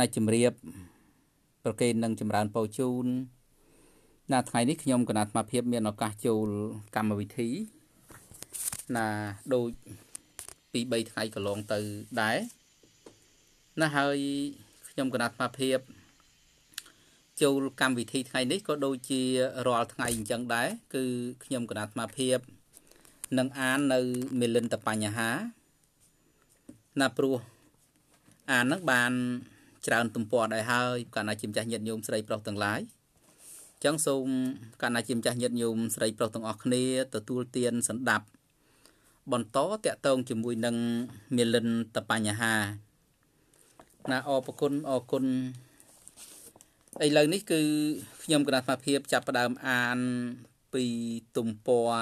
ណាជំរាប ប្រគេននឹងចម្រើនពរជូនណាថ្ងៃនេះខ្ញុំគណៈអាភិបមានឱកាសចូលកម្មវិធីណាដូចពី3ថ្ងៃកន្លងទៅដែរណាហើយខ្ញុំគណៈអាភិបចូលកម្មវិធីថ្ងៃនេះក៏ដូចជារាល់ថ្ងៃអញ្ចឹងដែរគឺខ្ញុំគណៈអាភិបនឹងអាននៅមេលិនតបញ្ហាណាព្រោះអាននឹងបានច្រើនទំព័រដែរហើយកាលណាជាម្ចាស់ញាតិញោមស្រីប្រុសទាំងឡាយអញ្ចឹងសូមកាលណាជាម្ចាស់ញាតិញោមស្រីប្រុសទាំងអស់គ្នាទទួលទានសម្ដាប់ បន្តតកតងជាមួយនឹងមេលិនតបញ្ហាណាអរគុណអរគុណឥឡូវនេះ គឺខ្ញុំគណៈសមាភិបចាប់ផ្ដើមអានពីទំព័រ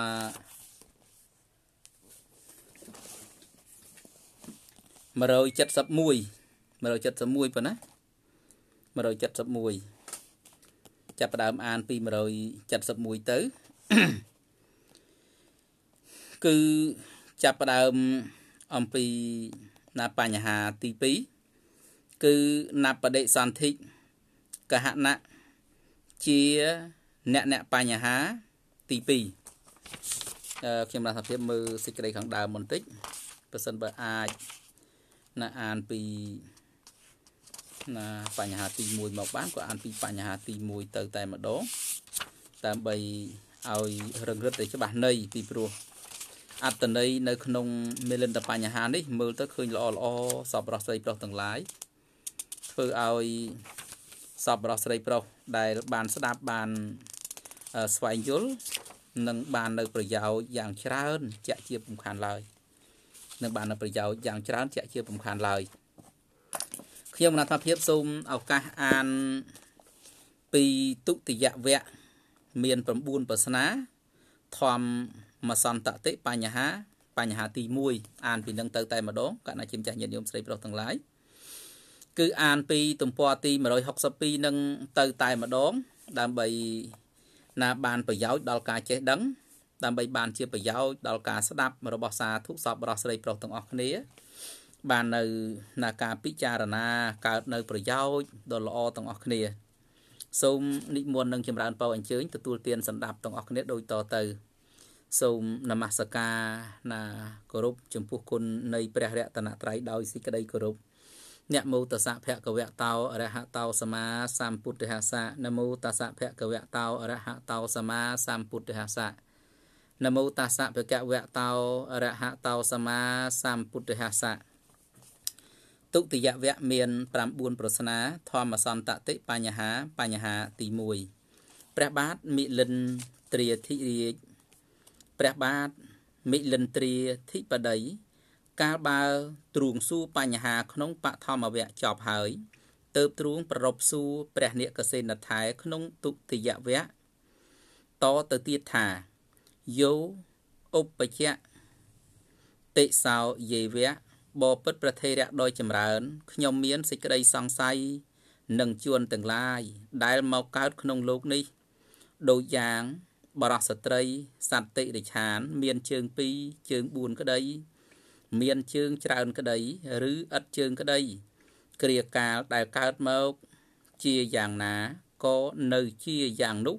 171 171ប៉ុណ្ណា171ចាប់ផ្ដើមអានពី171ទៅគឺចាប់ផ្ដើមអំពីណាបញ្ហាទី2គឺណបដិសន្ធិកហណៈជាអ្នកអ្នកបញ្ហាទី2អឺខ្ញុំបានសភាពមើលសេចក្តីខាងដើមបន្តិចបើសិនបើអាចណាអានពីណាបញ្ហាទី1មកបានក៏អានពីបញ្ហាទី1ទៅតែម្ដងដើម្បីឲ្យរឹងរឹតទៅច្បាស់នៃពីព្រោះអត្តន័យនៅក្នុងមេលិនតបញ្ហានេះមើលទៅឃើញល្អល្អសពរស់ស្រីប្រុសទាំងឡាយធ្វើឲ្យសពរស់ស្រីប្រុសដែលបានស្ដាប់បានស្វែងយល់នឹងបាននៅប្រយោជន៍យ៉ាងច្រើនជាក់ជាពំខាន់ឡើយនឹងបាននៅប្រយោជន៍យ៉ាងច្រើនជាក់ជាពំខាន់ឡើយខ្ញុំណាថាភាពសូមឱកាសអានពីទុតិយវៈមាន9ប្រស្នាធម្មមសន្តតិបញ្ហាបញ្ហាទី1អានពីនឹងទៅ តែម្ដងកណ្ណាជាម្ចាស់ញាតិញោមស្រីប្រុសទាំងឡាយគឺអានពីទំព័រទី162នឹងទៅតែម្ដងដើម្បីណាបានប្រយោជន៍ដល់ការចេះដឹង ដើម្បីបានជាប្រយោជន៍ដល់ការស្ដាប់របស់សាធុសពរបស់ស្រីប្រុសទាំងអស់គ្នាបាននៅនៃការពិចារណាកើតនៅប្រយោជន៍ដ៏ល្អទាំងអស់គ្នាសូមនិមន្តនឹងចម្រើនពរអញ្ជើញទទួលទានសម្ដាប់ទាំងអស់គ្នាដូចតទៅសូមនមស្ការណាគោរពចំពោះគុណនៃព្រះរតនត្រ័យដោយសេចក្តីគោរពអ្នកមោតសៈភគវៈតោអរហតោសម្មាសម្ពុទ្ធិហាសៈនមោតសៈភគវៈតោអរហតោសម្មាសម្ពុទ្ធិហាសៈនមោតសៈភគវៈតោអរហតោសម្មាសម្ពុទ្ធិហាសៈទុតិយវៈមាន9ប្រស្នាធម្មសន្តតិបញ្ហាបញ្ហាទី1ព្រះបាទមិលិនត្រាធិរាជព្រះបាទមិលិនត្រាធិបតីកាលបើ ទ្រូងសួរបញ្ហាក្នុងបឋមវៈចប់ហើយទៅទ្រូងប្ររពសួរព្រះនិកសេនថែក្នុង ទុតិយវៈតទៅទៀតថាយោឧបជ្ជតិសោយេវៈបបពិតប្រទេរៈដោយចម្រើនខ្ញុំមានសេចក្តីសង្ស័យនឹងជួនទាំងឡាយដែលមកកើតក្នុងលោកនេះ ដូចយ៉ាងបរោះស្ត្រីសន្តិរិឆាន មានជើង2ជើង4ក្តីមានជើងច្រើនក្តីឬឥតជើងក្តី គ្រាកាលដែលកើតមកជាយ៉ាងណាក៏នៅជាយ៉ាងនោះ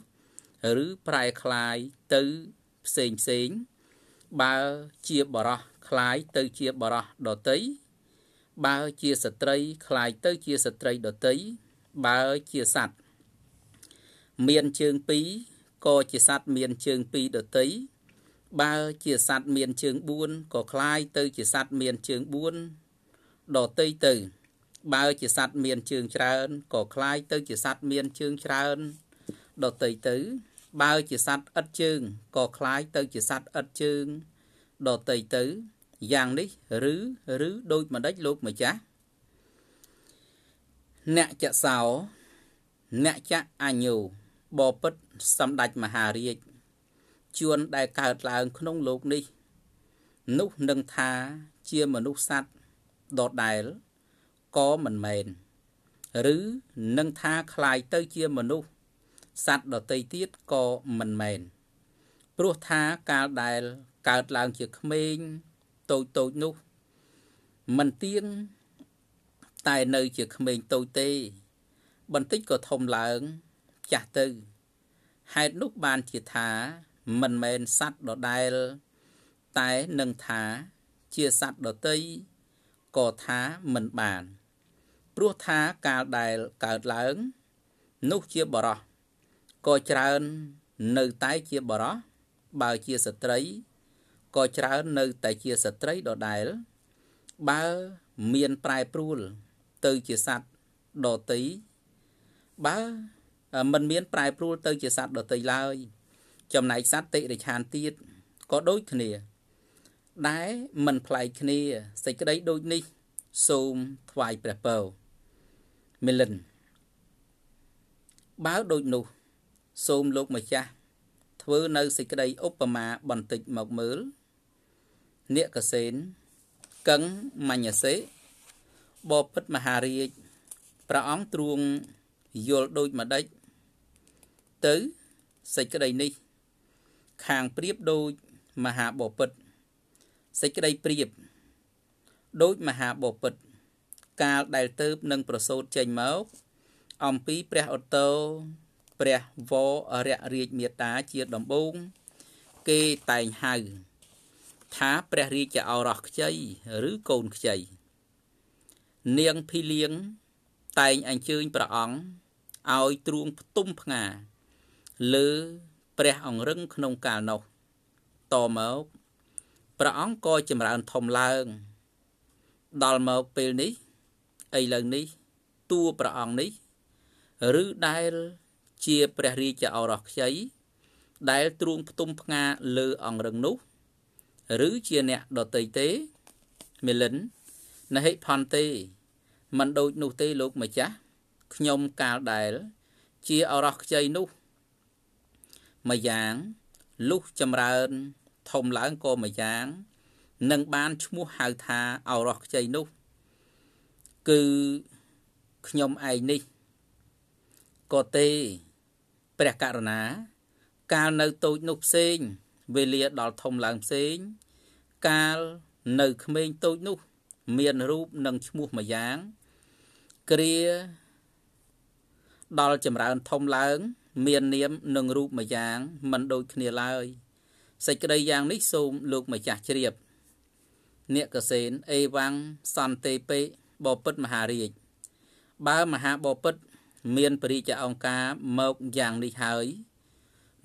ឬប្រែคลายទៅផ្សេងផ្សេងបើជាបរោះคล้ายទៅជាបរោះដតីបើជាស្ត្រីคล้ายទៅជាស្ត្រីដតីបើជាសัตว์មានជើង2ក៏ជាសัตว์មានជើង2ដតីបើជាសัตว์មានជើង4ក៏คล้ายទៅជាសัตว์មានជើង4ដតីទៅបើជាសัตว์មានជើងច្រើនក៏คล้ายទៅជាសัตว์មានជើងច្រើនដតីទៅបើជាសัตว์ឥតជើងក៏คล้ายទៅជាសัตว์ឥតជើងដតីទៅយ៉ាងនេះឬឬដូចម្ដេចលោកម្ចាស់អ្នកចសោអ្នកចអញ្ញោបពិតសម្ដេចមហារាជជួនដែលកើតឡើងក្នុងលោកនេះ នោះនឹងថាជាមនុស្សសត្វដដែលក៏មិនមែនឬនឹងថាคล้ายទៅជាមនុស្សសត្វដតីទៀតក៏មិនមែនព្រោះថាកាលដែលកើតឡើងជាក្មេងតូចតូចនោះមិនទៀងតែនៅជាក្មេងតូចទេបន្តិចក៏ធំឡើងចាស់ទៅហេតុនោះបានជាថាមិនមែនសัตว์ដដែលតែនឹងថាជាសัตว์ដតីក៏ថាមិនបានព្រោះថាកាលដែលកើតឡើង នោះជាបរោះក៏ច្រើន នៅតែជាបរោះបើជាស្ត្រីក៏ច្រើននៅតែជាស្ត្រីដដែលបើមានប្រែប្រួលទៅជាសត្វដតីបើมันមានប្រែប្រួលទៅជាសត្វដតីឡើយ ចំណែកសត្វតិរិឆានទៀតក៏ដូចគ្នាដែលมันប្លែកគ្នាសេចក្តីដូចនេះសូមថ្វាយព្រះពរមិលិនបើដូចនោះសូមលោកម្ចាស់ធ្វើនៅសេចក្តីឧបមាបន្តិចមកមើលនាគកសេនកឹងមញ្ញសេបពិតមហារាជព្រះអង្គទ្រង់យល់ដូចម្ដេចទៅសេចក្តីនេះ ខាងប្រៀបដូចមហាបពិតសេចក្តីប្រៀបដូចមហាបពិតកាលដែលទៅនឹងប្រសូតចេញមកអំពីព្រះឧត្តរព្រះវររាជមេតាជាដំបូង គេតែងហៅថាព្រះរាជាឱរោះខ្ចីឬកូនខ្ចីនាងភីលៀងតែងអញ្ជើញព្រះអង្គឲ្យទ្រួងផ្ទុំផ្ងា លើព្រះអង្រឹងក្នុងកាលនោះតមកព្រះអង្គក៏ចម្រើនធំឡើងដល់មកពេលនេះឥឡូវនេះតួព្រះអង្គនេះ ឬដែលជា ព្រះរាជាឱរោះខ្ចីដែលទ្រួងផ្ទុំផ្ងាលើអង្រឹងនោះឬជាអ្នកដតីទេមេលិនណហិផនទេមិនដូចនោះទេលោកម្ចាស់ខ្ញុំកាលដែល ជាអរោះខ្ចីនោះមួយយ៉ាងលុះចម្រើន ធំឡើងក៏មួយយ៉ាងនឹងបានឈ្មោះហៅថា អរោះខ្ចីនោះ គឺខ្ញុំឯងនេះក៏ទេព្រះករណា កាលនៅតូចនោះផ្សេងវេលា ដល់ធំឡើងផ្សេងកាលនៅក្មេងតូចនោះ មានរូបនិងឈ្មោះមួយយ៉ាងគ្រា ដល់ចម្រើនធំឡើង មាននាម និងរូបមួយយ៉ាងមិនដូចគ្នាឡើយសេចក្តីយ៉ាងនេះសូមលោកម្ចាស់ជ្រាបអ្នកកសេនអេវ៉ាំងសន្តិពេបពិតមហារាជបើមហាបពិតមានព្រះរាជអង្ការមកយ៉ាងនេះហើយ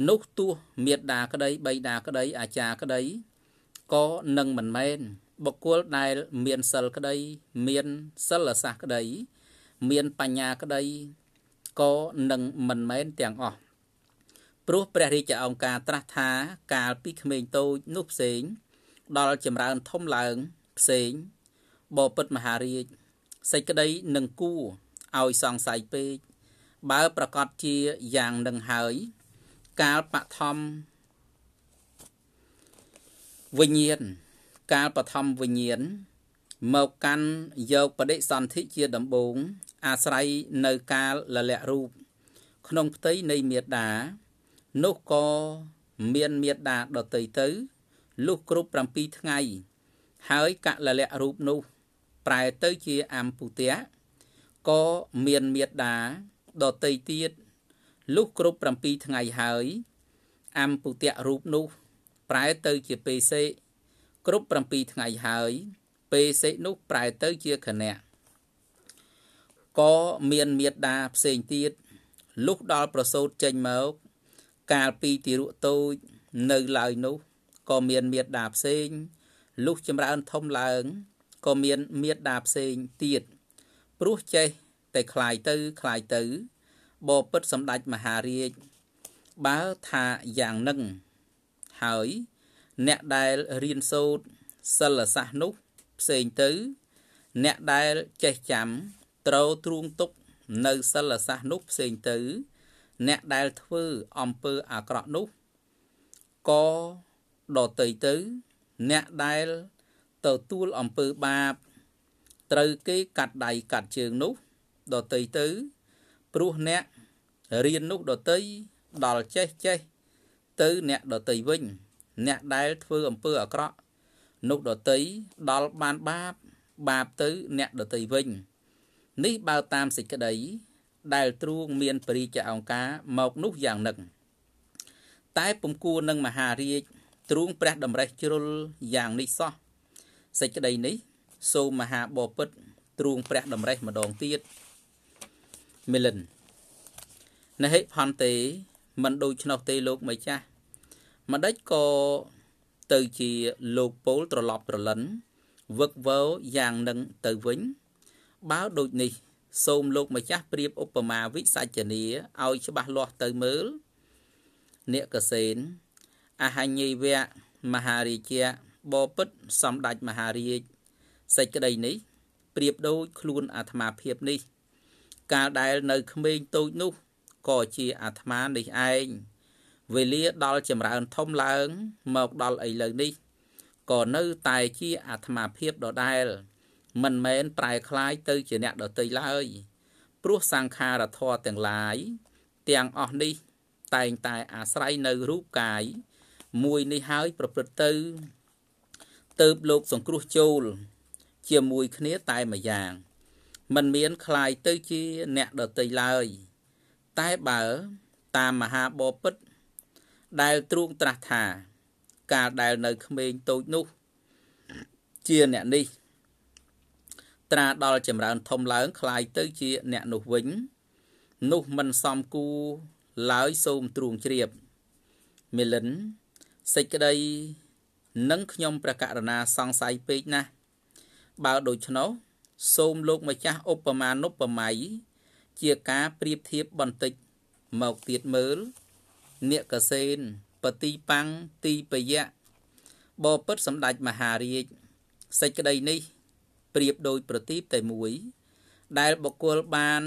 នោះទោះមេដាក្តីបៃតាក្តី អាចារ្យក្តីក៏នឹងមិនមែនបុគ្គលដែលមានសិលក្តីមានសិលសាស្ត្រក្តីមានបញ្ញាក្តីក៏នឹងមិនមែនទាំងអស់ព្រោះព្រះរាជាអង្គការត្រាស់ថាកាលពីក្មេងតូចនោះផ្សេង ដល់ចម្រើនធំឡើងផ្សេងបបិទ្ធមហារាជសេចក្តីនឹងគួរឲ្យសង្ស័យពេកបើប្រកាសជាយ៉ាងនឹងហើយកាលបឋមវិញ្ញាណកាលបឋមវិញ្ញាណមកកាន់យកបដិសន្ធិជាដំបូងអាស្រ័យនៅកាលលលៈរូប ក្នុងផ្ទៃនៃមេដានោះក៏មានមេដាដតីទៅលុះគ្រប់7ថ្ងៃ ហើយកលលៈរូបនោះ ប្រែទៅជាអម្ពុទៈក៏មានមេដាដតីទៀតលុះគ្រប់7ថ្ងៃហើយអម្ពុទៈរូបនោះ ប្រែទៅជាពេសេ គ្រប់7ថ្ងៃហើយ ពេសេនោះប្រែទៅជាខណៈក៏មានមេត្តាផ្សេងទៀតលុះដល់ប្រសូតចេញមកកាលពីទីរក់តូច នៅឡើយនោះក៏មានមេត្តាផ្សេងលុះចម្រើនធំឡើងក៏មានមេត្តាផ្សេងទៀតព្រោះចេះតែคลายទៅคลายទៅបពិតសម្ដេចមហារាជបើថាយ៉ាងនឹងហើយ អ្នកដែលរៀនសូត្រសិលសាស្ត្រនោះផ្សេងទៅអ្នកដែលចេះចាំ ត្រូវទ្រូងទុកនៅសិលសាស្ត្រនោះផ្សេងទៅអ្នកដែលធ្វើអំពើអាក្រក់នោះក៏ដតីទៅអ្នកដែលទទួលអំពើបាប ត្រូវគេកាត់ដៃកាត់ជើងនោះដតីទៅព្រោះអ្នករៀននោះដតីដល់ចេះចេះទៅអ្នកដតីវិញ អ្នកដែលធ្វើអំពើអាក្រក់នោះដតីដល់បានបាបបាបទៅអ្នកដតីវិញ នេះបើតាមសេចក្តី ដែលទ្រួងមានព្រីជាអង្ការមកនោះយ៉ាងនឹកតែពំគួរនឹងមហារាជទ្រួងព្រះតម្រេះជ្រុលយ៉ាងនេះសោះសេចក្តីនេះ សូមមហាបពិតទ្រួងព្រះតម្រេះម្ដងទៀតមីលិនណេហិផនទេមិនដូច្នោះទេលោកមិនចាស់ម្ដេចក៏ទៅជាលោកពលត្រឡប់ត្រលិនវឹកវើយ៉ាងនឹងទៅវិញ បើដូចនេះ សូមលោក ម្ចាស់ប្រៀបឧបមាវិសាជនីឲ្យច្បាស់លាស់ទៅមើលអ្នកកសេនអហញ្ញីវៈមហារាជាបពិតសម្ដេចមហារាជសេចក្តីនេះប្រៀបដូចខ្លួន អាត្មាភាពនេះកាលដែលនៅក្មេងតូចនោះក៏ជាអាត្មានេះឯងវេលាដល់ចម្រើនធំឡើងមកដល់ឥឡូវនេះក៏នៅតែជាអាត្មាភាពដដែល មិនមែនប្រែคล้ายទៅជាអ្នកដតីឡើយ ព្រោះសង្ខារធម៌ទាំងឡាយទាំងអស់នេះ តែងតែអាស្រ័យនៅរូបកាយ មួយនេះហើយប្រព្រឹត្តទៅទៅលោកសង្គ្រោះចូលជាមួយគ្នាតែម្យ៉ាង។មិនមានคล้ายទៅជាអ្នកដតីឡើយ តែបើ តាមមហាបពិតដែលទ្រង់ត្រាស់ថា កាលដែលនៅក្មេងតូចនោះជាអ្នកនេះត្រាដល់ចម្រើនធំឡើងคล้ายទៅជាអ្នកនោះវិញ នោះមិនសមគួរឡើយសូមទ្រង់ជ្រាបមេលិនសេចក្តីនឹងខ្ញុំប្រកករណាសង្ស័យពេកណាស់បើដូច្នោះសូមលោកម្ចាស់ឧបមានុបម័យជាការប្រៀបធៀបបន្តិចមកទៀតមើលអ្នកកសេនបទីប៉ាំងទីបយៈបបិទ្ធសម្ដេចមហារាជសេចក្តីនេះប្រៀបដូចប្រទីបតែមួយ ដែលបកគលបាន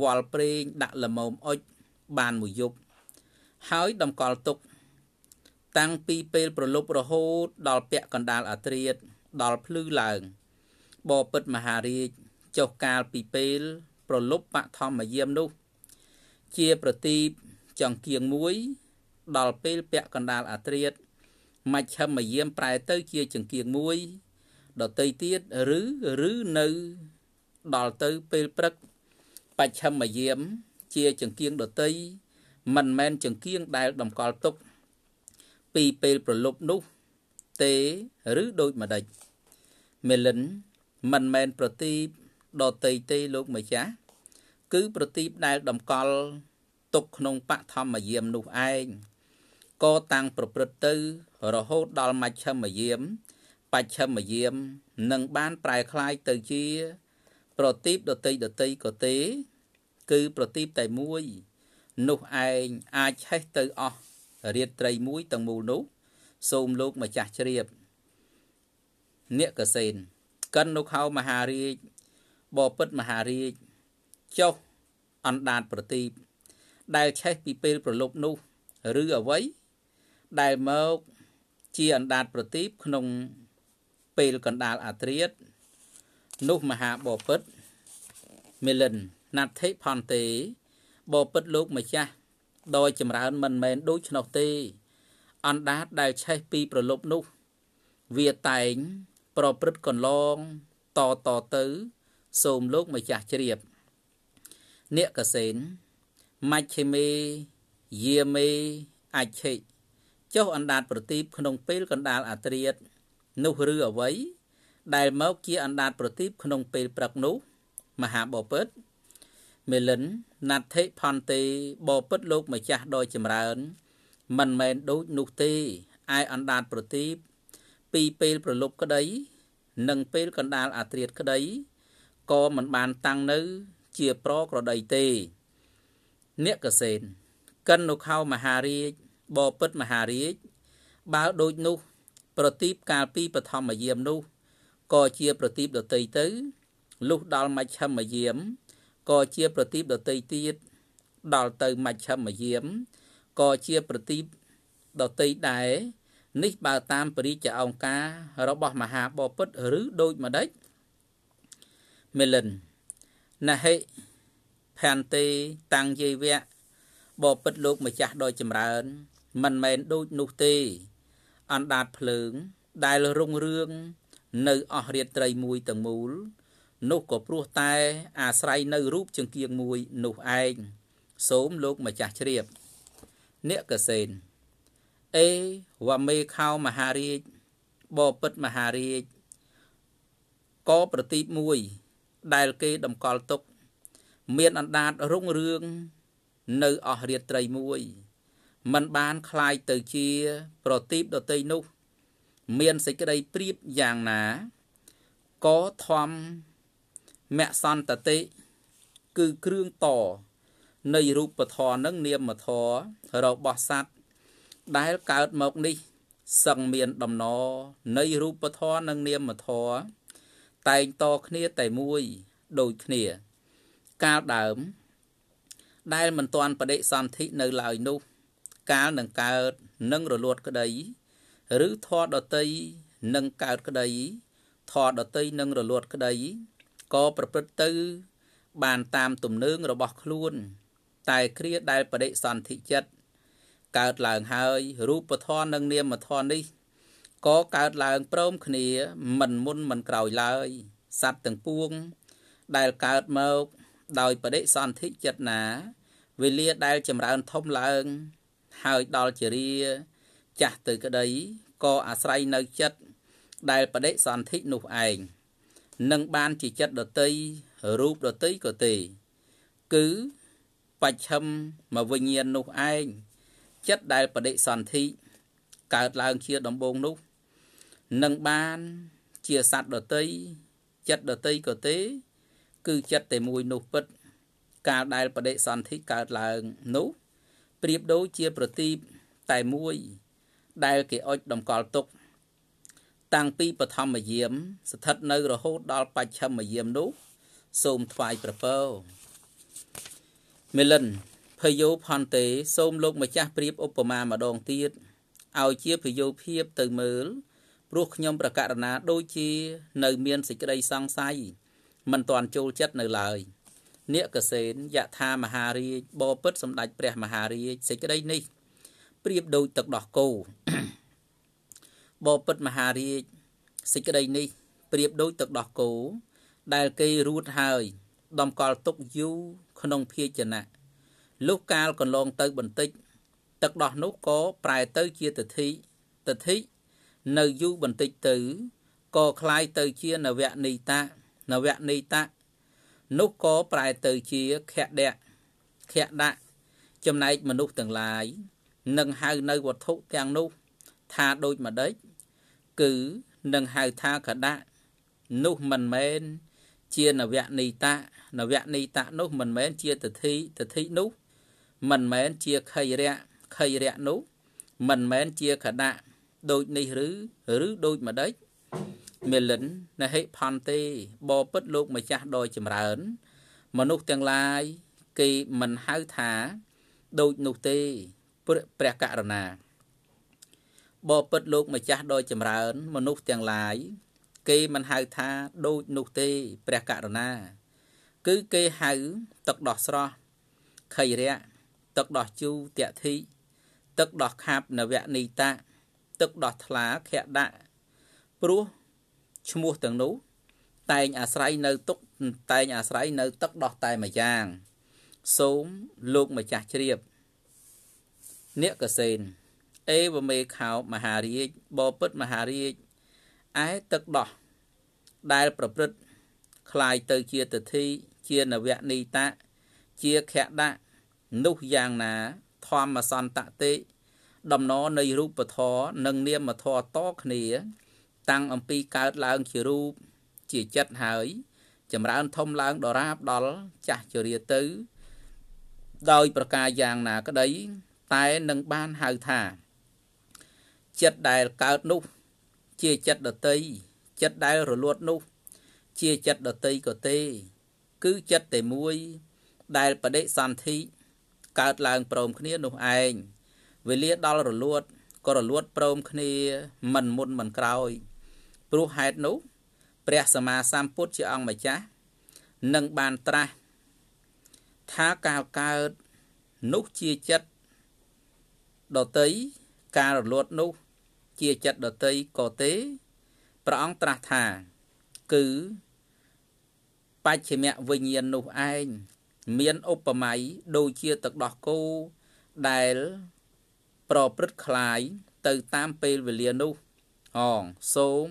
វល់ប្រេងដាក់លមមអុចបានមួយយប់ហើយតម្កល់ទុក តាំងពីពេលប្រលប់រហូតដល់ពាក់កណ្ដាលអាត្រៀតដល់ភ្លឺឡើង។បបិទ្ធមហារាជចុះកាលពីពេល ប្រលប់បឋមយាមនោះជាប្រទីប ចង្គៀងមួយដល់ពេលពាក់កណ្ដាលអាត្រាតមជ្ឈមយាមប្រែទៅជាចង្គៀងមួយដតីទៀតឬឬនៅដល់ទៅពេលព្រឹកបច្ឆមយាមជាចង្គៀងដតីមិនមែនចង្គៀងដែលតម្កល់ទុក ពីពេលប្រលប់នោះទេឬដូចម្ដេចមេលិនមិនមែនប្រទីបដតីទេលោកម្ចាស់គឺប្រទីបដែលតម្កល់ទុកក្នុងបឋមយាមនោះឯងក៏តាំងប្រព្រឹត្តទៅរហូតដល់មជ្ឈមយាម បច្ឆមយាមនឹងបានប្រែคล้ายទៅជា ប្រទីបដតីដតីក៏ទេគឺប្រទីបតែមួយ នោះឯងអាចឆេះទៅអស់រាត្រីមួយទាំងមូលនោះសូមលោកម្ចាស់ជ្រាបអ្នកកសែនស្កិននោះហៅមហារាជបពិតមហារាជចុះអណ្ដាតប្រទីប ដែលឆេះពីពេលប្រលប់នោះឬអ្វីដែលមកជាអណ្ដាតប្រទីបក្នុងពេលកណ្ដាលអាត្រៀតនោះមហាបពិតមេលិនណាត់ថេផនទេបពិតលោកម្ចាស់ដោយចម្រើនមិនមែនដូច្នោះទេអណ្ដាតដែលឆេះពីប្រលប់នោះវាតែងប្រព្រឹត្តកន្លងតតទៅ សូមលោកម្ចាស់ជ្រាបអ្នកកសេនមច្ឆិមេយាមេអច្ឆិចុះអណ្ដាតប្រទីប ក្នុងពេលកណ្ដាលអាត្រៀតនោះឬអ្វីដែលមកជាអណ្ដាតប្រទីប ក្នុងពេលព្រឹកនោះមហាបពិត្រមេលិនណដ្ឋិផន្តេបពិត្រលោក ម្ចាស់ដ៏ចម្រើន មិនមែនដូចនោះទេឯអណ្ដាតប្រទីបពីពេលប្រលប់ក្តីនិងពេលកណ្ដាលអាត្រាតក្តីក៏មិនបានតាំងនៅជាប្រក្រតីទេ អ្នកកសេនកិននុខោមហារាជបពិតមហារាជបើដូចនោះ ប្រទីបកាលពីបឋមយាមនោះក៏ជាប្រទីបដតីទៅលុះដល់មជ្ឈមយាមក៏ជាប្រទីបដតីទៀតដល់ទៅមជ្ឈមយាមក៏ជាប្រទីបដតីដែរនេះបើតាមពរិជ្ជអង្គការរបស់មហាបពុទ្ធឬដូចម្ដេចមេលិនណហិផានទេតាំងយេវៈបពុទ្ធលោកម្ចាស់ដ៏ចម្រើន មិនមែនដូចនោះទេអណ្ដាតភ្លើង ដែលរុងរឿង នៅអស់រាត្រីមួយទាំងមូល នោះក៏ព្រោះតែអាស្រ័យនៅរូបចង្គៀងមួយនោះឯងសូមលោកម្ចាស់ជ្រាបអ្នកកសេនអេវមេខោមហារាជបពិតមហារាជកប្រទីបមួយដែលគេតម្កល់ទុក មានអណ្ដាតរុងរឿងនៅអស់រាត្រីមួយมันបានคลายទៅជាប្រទីបដតីនោះ មានសេចក្តីព្រៀបយ៉ាងណា កធំមសន្តតិគឺគ្រឿងតនៃរូបធម៌និងនាមធម៌របស់សត្វដែលកើតមកនេះសឹងមានដំណរនៃរូបធម៌និងនាមធម៌តែងតគ្នាតែមួយដូចគ្នាកាលដើម ដែលមិនទាន់បដិសន្ធិនៅឡើយនោះ កាលនឹងកើតនឹងរលួតក្តីឬធរដតីនឹងកើតក្តីធរដតីនឹងរលួតក្តីក៏ប្រព្រឹត្តទៅបានតាមទំនើងរបស់ខ្លួន តែគ្រាដែលបដិសន្ធិចិត្តកើតឡើងហើយរូបធម៌និងនាមធម៌នេះក៏កើតឡើងព្រមគ្នាមិនមុនមិនក្រោយឡើយសត្វទាំងពួង ដែលកើតមកដោយបដិសន្ធិចិត្តណាវេលាដែលចម្រើនធំឡើង ហើយដល់ជារា ចាស់ទៅក្តីក៏អាស្រ័យនៅចិត្តដែលបដិសន្ធិនោះឯងនឹងបានជាចិត្តដតីរូបដតីក៏ទេគឺបច្ឆិមមកវិញ្ញាណនោះឯងចិត្តដែលបដិសន្ធិកើតឡើងជាដំបូងនោះនឹងបានជាសត្វដតីចិត្តដតីក៏ទេ គឺចិត្តតែមួយនោះពិតកាលដែលបដិសន្ធិកើតឡើងនោះប្រៀបដូចជាប្រទីបតែមួយដែលគេអុចតម្កល់ទុក តាំងពីបឋមយាម ស្ថិតនៅរហូតដល់បច្ឆមយាមនោះ សូមថ្វាយប្រពើមេលិនភយោផនទេសូមលោក ម្ចាស់ប្រៀបឧបមាម្ដងទៀតឲ្យជាភយោភាពទៅមើលព្រោះខ្ញុំប្រកាសណាដូចជា នៅមានសេចក្តីសង្ស័យមិនទាន់ចូលចិត្តនៅឡើយនាគកសេនយថាមហារាជបពិតសម្ដេចព្រះមហារាជសេចក្តីនេះប្រៀបដូចទឹកដោះគោបពិតមហារាជសេចក្តីនេះប្រៀបដូចទឹកដោះគោដែលគេរួតហើយ ដំកល់ទុកយូរក្នុងភាជណៈលុះកាលកន្លងទៅបន្តិចទឹកដោះនោះក៏ប្រែទៅជាទិដ្ឋិទិដ្ឋិនៅយូរបន្តិចទៅក៏คล้ายទៅជានវនីតៈនវនីតៈនោះក៏ប្រែទៅជាខដៈខដៈចំណែកមនុស្សទាំងឡាយនឹងហៅនៅវត្ថុទាំងនោះថាដូចម្ដេចគឺនឹងហៅថាកដៈនោះមិនមែនជានវនីតៈនវនីតៈនោះមិនមែនជាទិដ្ឋិទិដ្ឋិនោះមិនមែនជាខៃរៈខៃរៈនោះ មិនមែនជាខណៈដូចនេះឬឬដូចម្ដេចមេលិនណហិផាន់ទេបបិទ្ធលោកម្ចាស់ដ៏ចម្រើន មនុស្សទាំងឡាយគេមិនហៅថា ដូចនោះទេព្រះករណាបបិទ្ធលោក ម្ចាស់ដ៏ចម្រើន មនុស្សទាំងឡាយគេមិនហៅថាដូចនោះទេព្រះករណា គឺគេហៅទឹកដោះស្រស់ខៃរៈទឹកដោះជូទតិធិទឹកដោះខាប់នវនីតៈទឹកដោះថ្លាខៈដៈព្រោះឈ្មោះទាំងនោះ តែងអាស្រ័យនៅទុកតែងអាស្រ័យនៅ ទឹកដោះតែមួយយ៉ាងសូមលោកម្ចាស់ជ្រាប អ្នកកសេនអេវមេខោមហារាជបពិតមហារាជឯទឹកដោះដែលប្រព្រឹត្តคลายទៅជាទិធិជានវនីតៈជាខៈដាក់នោះយ៉ាងណាធម្មសន្តតិដំណរនៃរូបធម៌និងនាមធម៌តគ្នា តាំងអំពីកើតឡើងជារូប ជាចិត្តហើយ ចម្រើនធំឡើងដរាបដល់ចាស់ជរាទៅដោយប្រការយ៉ាងណាក្តីតែនឹងបានហៅថាចិត្តដែលកើតនោះ ជាចិត្តដតីចិត្តដែលរលត់នោះ ជាចិត្តដតីក៏ទេ គឺចិត្តតែមួយ ដែលបដិសន្ធិកើតឡើងព្រមគ្នានោះឯងវេលាដល់រលួតក៏រលួតព្រមគ្នា មិនមុនមិនក្រោយ ព្រោះហេតុនោះ ព្រះសម្មាសម្ពុទ្ធជាអង្គម្ចាស់នឹងបានត្រាស់ថាការកើតនោះជាចិត្តដតីការរលត់នោះជាចិត្តដតីក៏ទេព្រះអង្គត្រាស់ថា គឺបច្ឆិមវិញ្ញាណនោះឯងមានឧបមាដូចជាទឹកដោះគោដែល ប្រព្រឹត្តคลายទៅតាមពេលវេលានោះអងសូម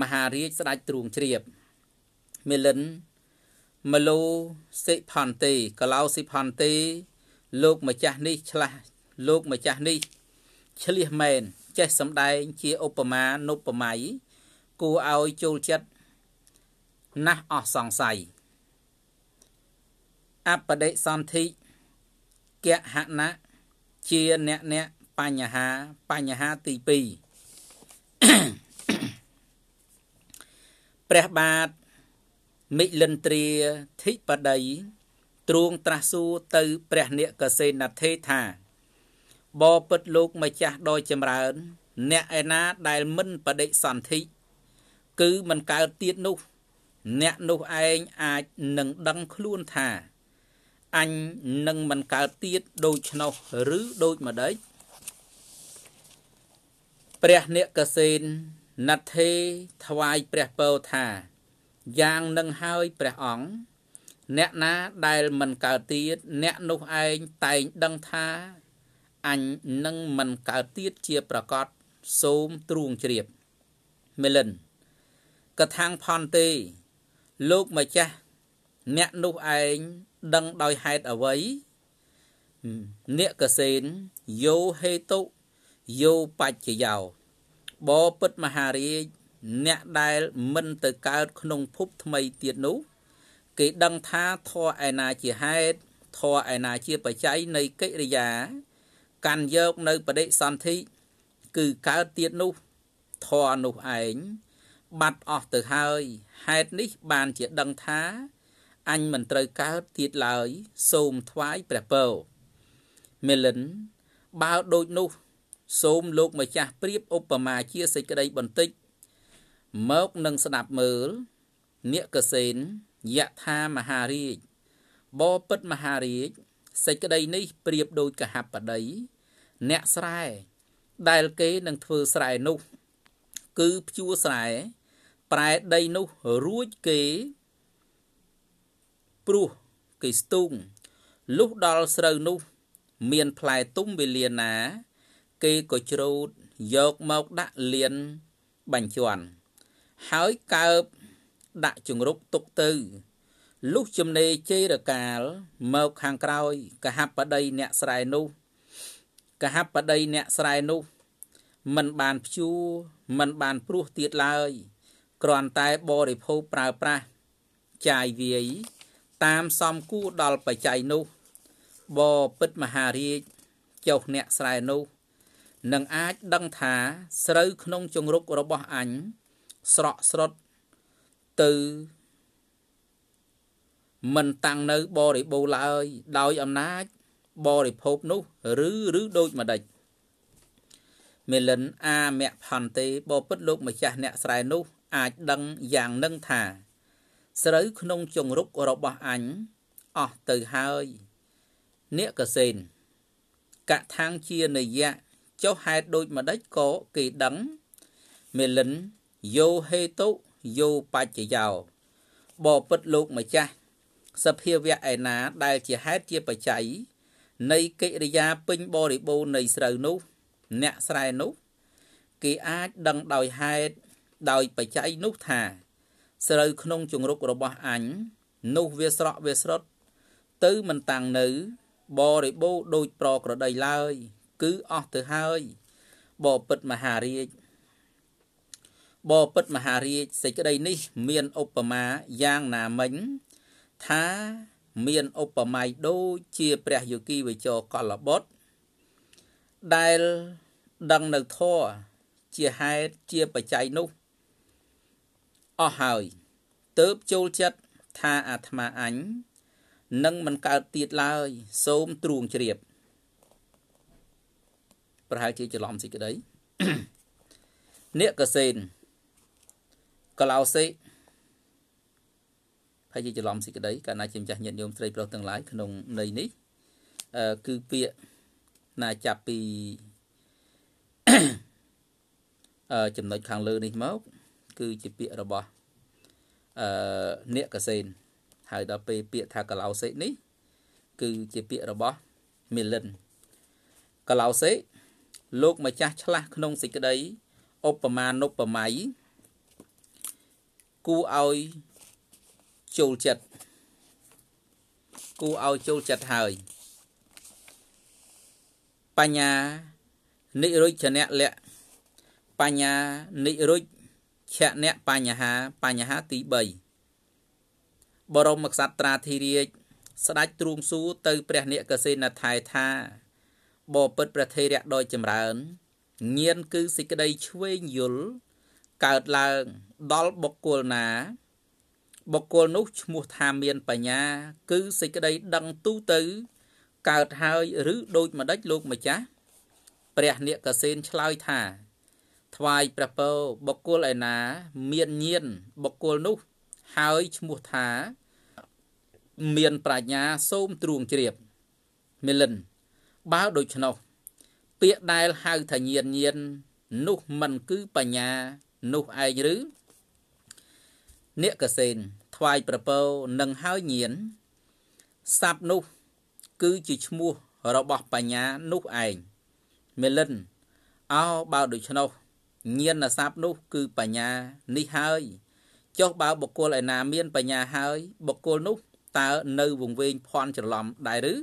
មហារាជស្ដេចទ្រង់ជ្រាបមេលិនមឡូសិផាន់ទេកឡោសិផាន់ទេលោកម្ចាស់នេះឆ្លាស់លោកម្ចាស់នេះ ឆ្លៀសមែន ចេះសម្ដែងជាឧបមានុបម័យគួរឲ្យចូលចិត្តណាស់អស់សង្ស័យអបដិសន្ធិកហណៈជាអ្នកអ្នកបញ្ហាបញ្ហាទី2ព្រះបាទមិលិន្ទ្រាធិបតីទ្រង់ត្រាស់សួរទៅ ព្រះនិកសេនថេថាបពិតលោកម្ចាស់ដ៏ចម្រើន អ្នកឯណាដែលមិនបដិសន្ធិគឺមិនកើតទៀតនោះ អ្នកនោះឯងអាចនឹងដឹងខ្លួនថាអញនឹងមិនកើតទៀតដូច្នោះឬដូចម្ដេចព្រះអ្នកកសេនណថេថ្វាយព្រះពរថាយ៉ាងនឹងហើយព្រះអង្គអ្នកណាដែលមិនកើតទៀតអ្នកនោះឯងតែងដឹងថា អញនឹងមិនកើតទៀតជាប្រកបសូមទ្រួងជ្រាបមេលិនកថាងផនទេ លោកម្ចាស់អ្នកនោះឯងដឹងដោយហេតុអ្វីអ្នកកសេនយោហេតុយោបច្ចយោបពិតមហារាជអ្នកដែលមិនទៅកើតក្នុងភពថ្មីទៀតនោះ គេដឹងថាធរឯណាជាហេតុធរឯណាជាបច្ច័យនៃកិរិយា កាន់យកនៅបដិសន្ធិគឺកើតទៀតនោះធរនោះឯងបាត់អស់ទៅហើយហេតុនេះបានជាដឹងថាអញមិនត្រូវកើតទៀតឡើយ សូមថ្វាយព្រះពរមេលិនបើដូចនោះ សូមលោក ម្ចាស់ប្រៀបឧបមាជាសេចក្តីបន្តិចមកនឹងស្ដាប់មើលអ្នកកសេនយថាមហារាជបពិតមហារាជសេចក្តីនេះប្រៀបដូចកហបតីអ្នកស្រែដែលគេនឹងធ្វើស្រែនោះគឺភ្ជួរស្រែ ប្រែដីនោះរួចគេព្រោះគេស្ទូងលុះដល់ស្រូវនោះ មានផ្លែទុំវេលាណា គេក៏ច្រូតយកមកដាក់លៀនបញ្ជាន់ហើយកើបដាក់ជង្រុកទុកទៅលុះចំណេជេរកាលមកខាងក្រោយកហបដីអ្នកស្រែនោះកហបដីអ្នកស្រែនោះមិនបានភួរមិនបានព្រោះទៀតឡើយគ្រាន់តែបរិភោគប្រើប្រាស់ចាយវាយតាមសំគូដល់បច្ច័យនោះ បពិតមហារាជចុះអ្នកស្រែនោះនឹងអាចដឹងថាស្រូវក្នុងជង្រុករបស់អញស្រក់ស្រុតទៅមិនតាំងនៅបរិបូរឡើយ ដោយអំណាច បរិភោគនោះ ឬឬដូចម្ដេចមេលិនអាមៈផាន់ទេបពិតលោកម្ចាស់អ្នកស្រែនោះអាចដឹងយ៉ាងនឹងថាស្រូវក្នុងជង្រុករបស់អញអស់ទៅហើយអ្នកកសេនកថាងជានយៈចុះហេតុដូចម្ដេចក៏គេដឹងមេលិនយោហេតុយោបច្ចយោបពិតលោកម្ចាស់សភាវៈឯណាដែលជាហេតុជាបច្ច័យនៃកិរិយាពេញបរិបូរនៃស្រូវនោះ អ្នកស្រែនោះគេអាចដឹងដោយហេតុដោយបច្ច័យនោះថាស្រូវក្នុងជង្រុក របស់អញនោះវាស្រក់វាស្រុតទៅមិនតាំងនៅបរិបូរដូចប្រក្រដីឡើយ គឺអស់ទៅហើយបពិតមហារាជបពិតមហារាជសេចក្តីនេះ មានឧបមាយ៉ាងណាមិញ ថាមានឧបមាដូចជាព្រះយោគីវេចរកលបុត្រដែលដឹងនៅធរជាហេតុជាបច្ច័យនោះអស់ហើយទៅចូលចិត្តថាអាត្មាអញនឹងមិនកើតទៀតឡើយ សូមទ្រួងជ្រាប ប្រហែលជាច្រឡំសេចក្តីអ្នកកសេនកឡោសេហើយជាច្រឡំសេចក្តីកាលណាជាម្ចាស់ញាតិញោមស្រីប្រុសទាំងឡាយក្នុងន័យនេះអឺគឺពាក្យណាចាប់ពីអឺចំណុចខាងលើនេះមកគឺជាពាក្យរបស់អឺអ្នកកសេនហើយដល់ពេលពាក្យថាកឡោសេនេះគឺជាពាក្យរបស់មីលិនកឡោសេ លោក ម្ចាស់ឆ្លាស់ក្នុងសេចក្តីឧបមានុបម័យគូឲ្យចូលចិត្តគូឲ្យចូលចិត្តហើយបញ្ញានិរុជ្ជនៈលៈបញ្ញានិរុជ្ជឆនៈបញ្ហាបញ្ហាទី3បរមក្សត្រាធិរាជស្ដេចទ្រង់សួរទៅ ព្រះនិកសេនថៃថាបបិទ្ធប្រធេរៈដោយចម្រើនញៀនគឺសេចក្តីឆ្វេងយល់កើតឡើងដល់បុគ្គលណាបុគ្គលនោះឈ្មោះថាមានបញ្ញា គឺសេចក្តីដឹងទូទៅ កើតហើយឬដូចម្ដេចលោកម្ចាស់ព្រះនិកសេនឆ្លើយថាថ្វាយព្រះពរបុគ្គលឯណា មានញៀនបុគ្គលនោះ ហើយឈ្មោះថា មាន ប្រាជ្ញាសូមទ្រួងជ្រាបមេលិនបើដូច្នោះពាក្យដែលហៅថាញៀនញៀននោះមិនគឺបញ្ញានោះឯងឬអ្នកកសេនថ្វាយប្រពោនឹងហើយញៀនសັບនោះ គឺជាឈ្មោះរបស់បញ្ញានោះឯងមេលិនអោបើដូច្នោះញាណស័ព្ទនោះគឺបញ្ញានេះហើយចុះបើបុគ្គលឯណាមានបញ្ញាហើយបុគ្គលនោះតើនៅវង្វេងភ័ន្តច្រឡំដែរឬ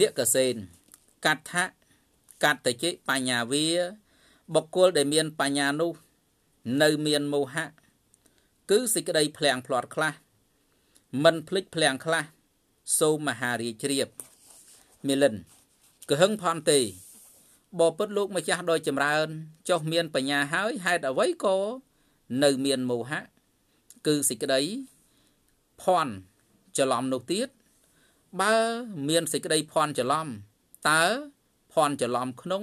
និកសេនកັດថៈកតជិបញ្ញាវាបុគ្គលដែលមានបញ្ញានោះ នៅមានមោហៈគឺសេចក្តីភ្លៀងផ្្លាត់ខ្លះមិនភ្លេចភ្លៀងខ្លះសូមមហារាជជ្រាបមេលិនកហឹងផនទេបបិទ្ធលោកម្ចាស់ដ៏ចម្រើនចុះមានបញ្ញាហើយហេតុអ្វីក៏នៅមានមោហៈគឺសេចក្តីភ័ន្តច្រឡំនោះទៀតបើមានសេចក្តីភ័ន្តច្រឡំតើភ័ន្តច្រឡំក្នុង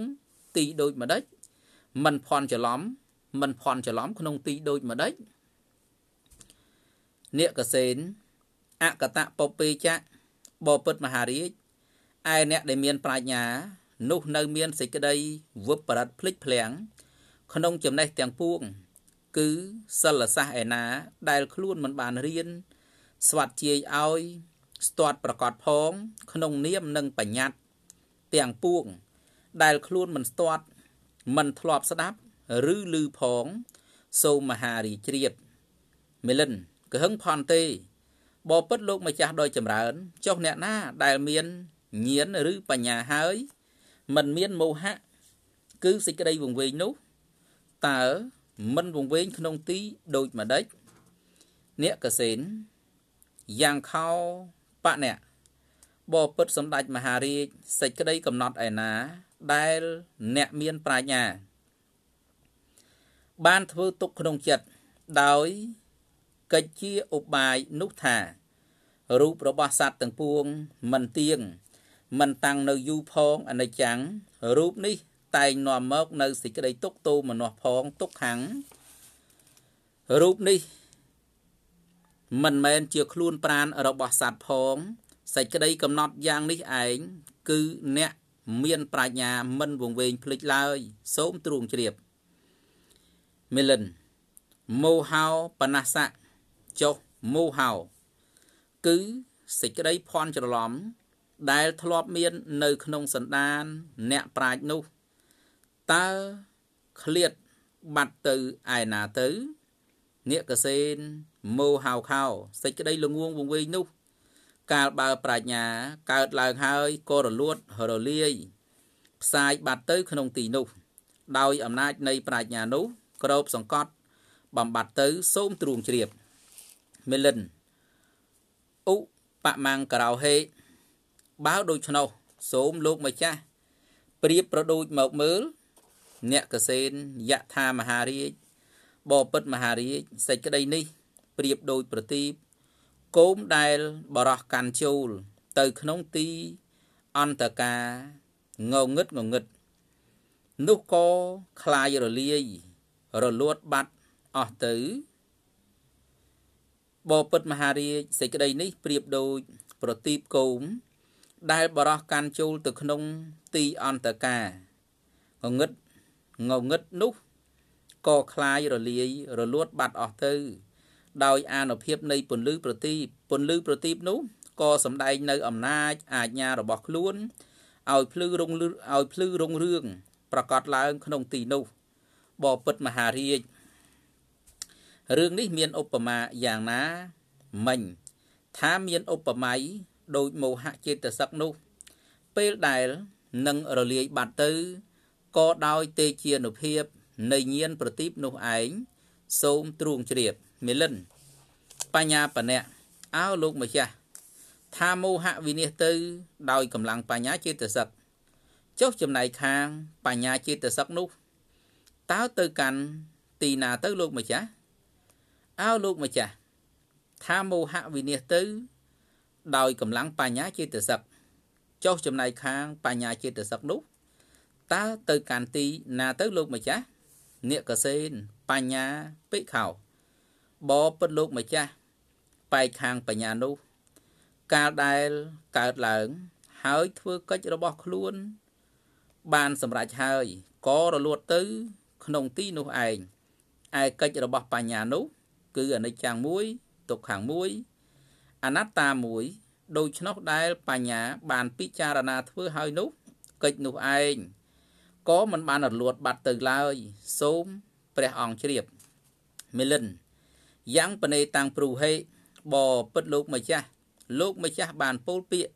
ទីដូចម្ដេចមិនភ័ន្តច្រឡំមិនភ័ន្តច្រឡំក្នុងទីដូចម្ដេចនាគសេនអកតពពេចៈបពិតមហារាជឯអ្នកដែលមានប្រាជ្ញានោះនៅមានសេចក្តីវឹបបរិត្តភ្លេចភ្លាំងក្នុងចំណេះទាំងពួង គឺសិលសាស្ត្រឯណាដែលខ្លួនមិនបានរៀន ស្វាត់ជាយឲ្យ ស្ទាត់ប្រកាសផងក្នុងនាមនិងបញ្ញត្តិទាំងពួងដែលខ្លួនមិនស្ទាត់មិនធ្លាប់ស្ដាប់ឬឮផង សូមមហារីជ្រាបមេលិនកហឹងផនទេបបិទ្ធលោកម្ចាស់ដោយចម្រើន ចុះអ្នកណាដែលមានញៀនឬបញ្ញាហើយមិនមានមោហៈគឺសេចក្តីវង្វេងនោះតើមិនវង្វេងក្នុងទីដូចម្ដេចអ្នកកសេនយ៉ាងខោបៈអ្នកបពុតសម្ដេចមហារាជសេចក្តីកំណត់ឯណា ដែលអ្នកមានប្រាជ្ញា បានធ្វើទុកក្នុងចិត្តដោយ កិច្ចជាឧបាយនោះថារូបរបស់សត្វទាំងពួងមិនទៀងមិនតាំងនៅយូរផងអនិច្ចំរូបនេះតែងនាំមកនៅសេចក្តីទុកទោមនោះផងទុកខាំងរូបនេះមិនមែនជាខ្លួនប្រាណរបស់សត្វផងសេចក្តីកំណត់យ៉ាងនេះឯងគឺអ្នកមាន ប្រាជ្ញាមិនវង្វេងភ្លេចឡើយ សូមទ្រង់ជ្រាបមេលិនមោហោបណសៈចុះមោហោគឺសេចក្តីភ័ន្តច្រឡំដែល ធ្លាប់មាននៅក្នុងសន្តានអ្នកប្រាជ្ញនោះតើឃ្លាតបាត់ទៅឯណាទៅនាគសេនមោហៅខោសេចក្តីល្ងងវង្វេងនោះកាលបើប្រាជ្ញា កើតឡើងហើយក៏រលួតរលាយផ្សាយបាត់ទៅ ក្នុងទីនោះដោយអំណាចនៃប្រាជ្ញានោះ ក្របសង្កត់ បំបត្តិទៅសូមទ្រួងជ្រាបមេលិនឧបមាងក្រៅហេតុបើដូច្នោះសូមលោកម្ចាស់ប្រៀបប្រដូចមកមើលអ្នកកសេនយថាមហារាជបបិទ្ធមហារាជសេចក្តីនេះប្រៀបដូចប្រទីបគោមដែលបរោះកាន់ជូល ទៅក្នុងទីអន្តការងងឹតងងឹតនោះក៏คลายរលាយរលួតបាត់អស់ទៅបបិទ្ធមហារាជសេចក្តីនេះប្រៀបដូចប្រទីបគោមដែលបរោះកាន់ចូលទៅក្នុង ទីអន្តការងងឹតងងឹតនោះក៏คลายរលាយរលួតបាត់អស់ទៅដោយ អានុភាពនៃពន្លឺប្រទីបពន្លឺប្រទីបនោះក៏សម្ដែងនៅអំណាចអាជ្ញារបស់ខ្លួនឲ្យភ្លឺរុងឲ្យភ្លឺរុងរឿងប្រកាសឡើង ក្នុងទីនោះបបិទ្ធមហារាជរឿងនេះមានឧបមាយ៉ាងណាមិញថាមានឧបមាដោយមោហៈចេតសិកនោះ ពេលដែលនឹងរលាយបាត់ទៅក៏ដោយទេជានុភាពនៃញាណប្រទីបនោះឯងសូមទ្រួងជ្រាបមេលិន បញ្ញាបណៈអោលោកម្ចាស់ថាមោហៈវិនិច្ឆ័យទៅដោយកម្លាំងបញ្ញាចេតសិកចុះចំណែកខាងបញ្ញាចេតសិកនោះតើទៅកាន់ទីណាទៅលោកម្ចាស់អោលោកម្ចាស់ថាមោហៈវិនិច្ឆ័យទៅដោយកម្លាំងបញ្ញាចេតសិកចុះចំណែកខាងបញ្ញាចេតសិកនោះតើទៅកាន់ទីណាទៅលោកម្ចាស់និកសេនបញ្ញាពិខោបពិតលោកម្ចាស់បែកខាងបញ្ញានោះ កាលដែលកើតឡើង ហើយធ្វើកិច្ចរបស់ខ្លួន បានសម្រេចហើយក៏រលត់ទៅក្នុងទីនោះឯងឯកិច្ចរបស់បញ្ញានោះ គឺអនិច្ចំមួយទុក្ខំមួយអនត្តាមួយដូច្នោះដែលបញ្ញាបានពិចារណាធ្វើហើយនោះកិច្ចនោះឯងក៏មិនបានរលួតបាត់ទៅឡើយសូមព្រះអង្គជ្រាបមេលិនយ៉ាងបនេតាំងព្រូហេបពិតលោកម្ចាស់លោកម្ចាស់បានពោលពាក្យ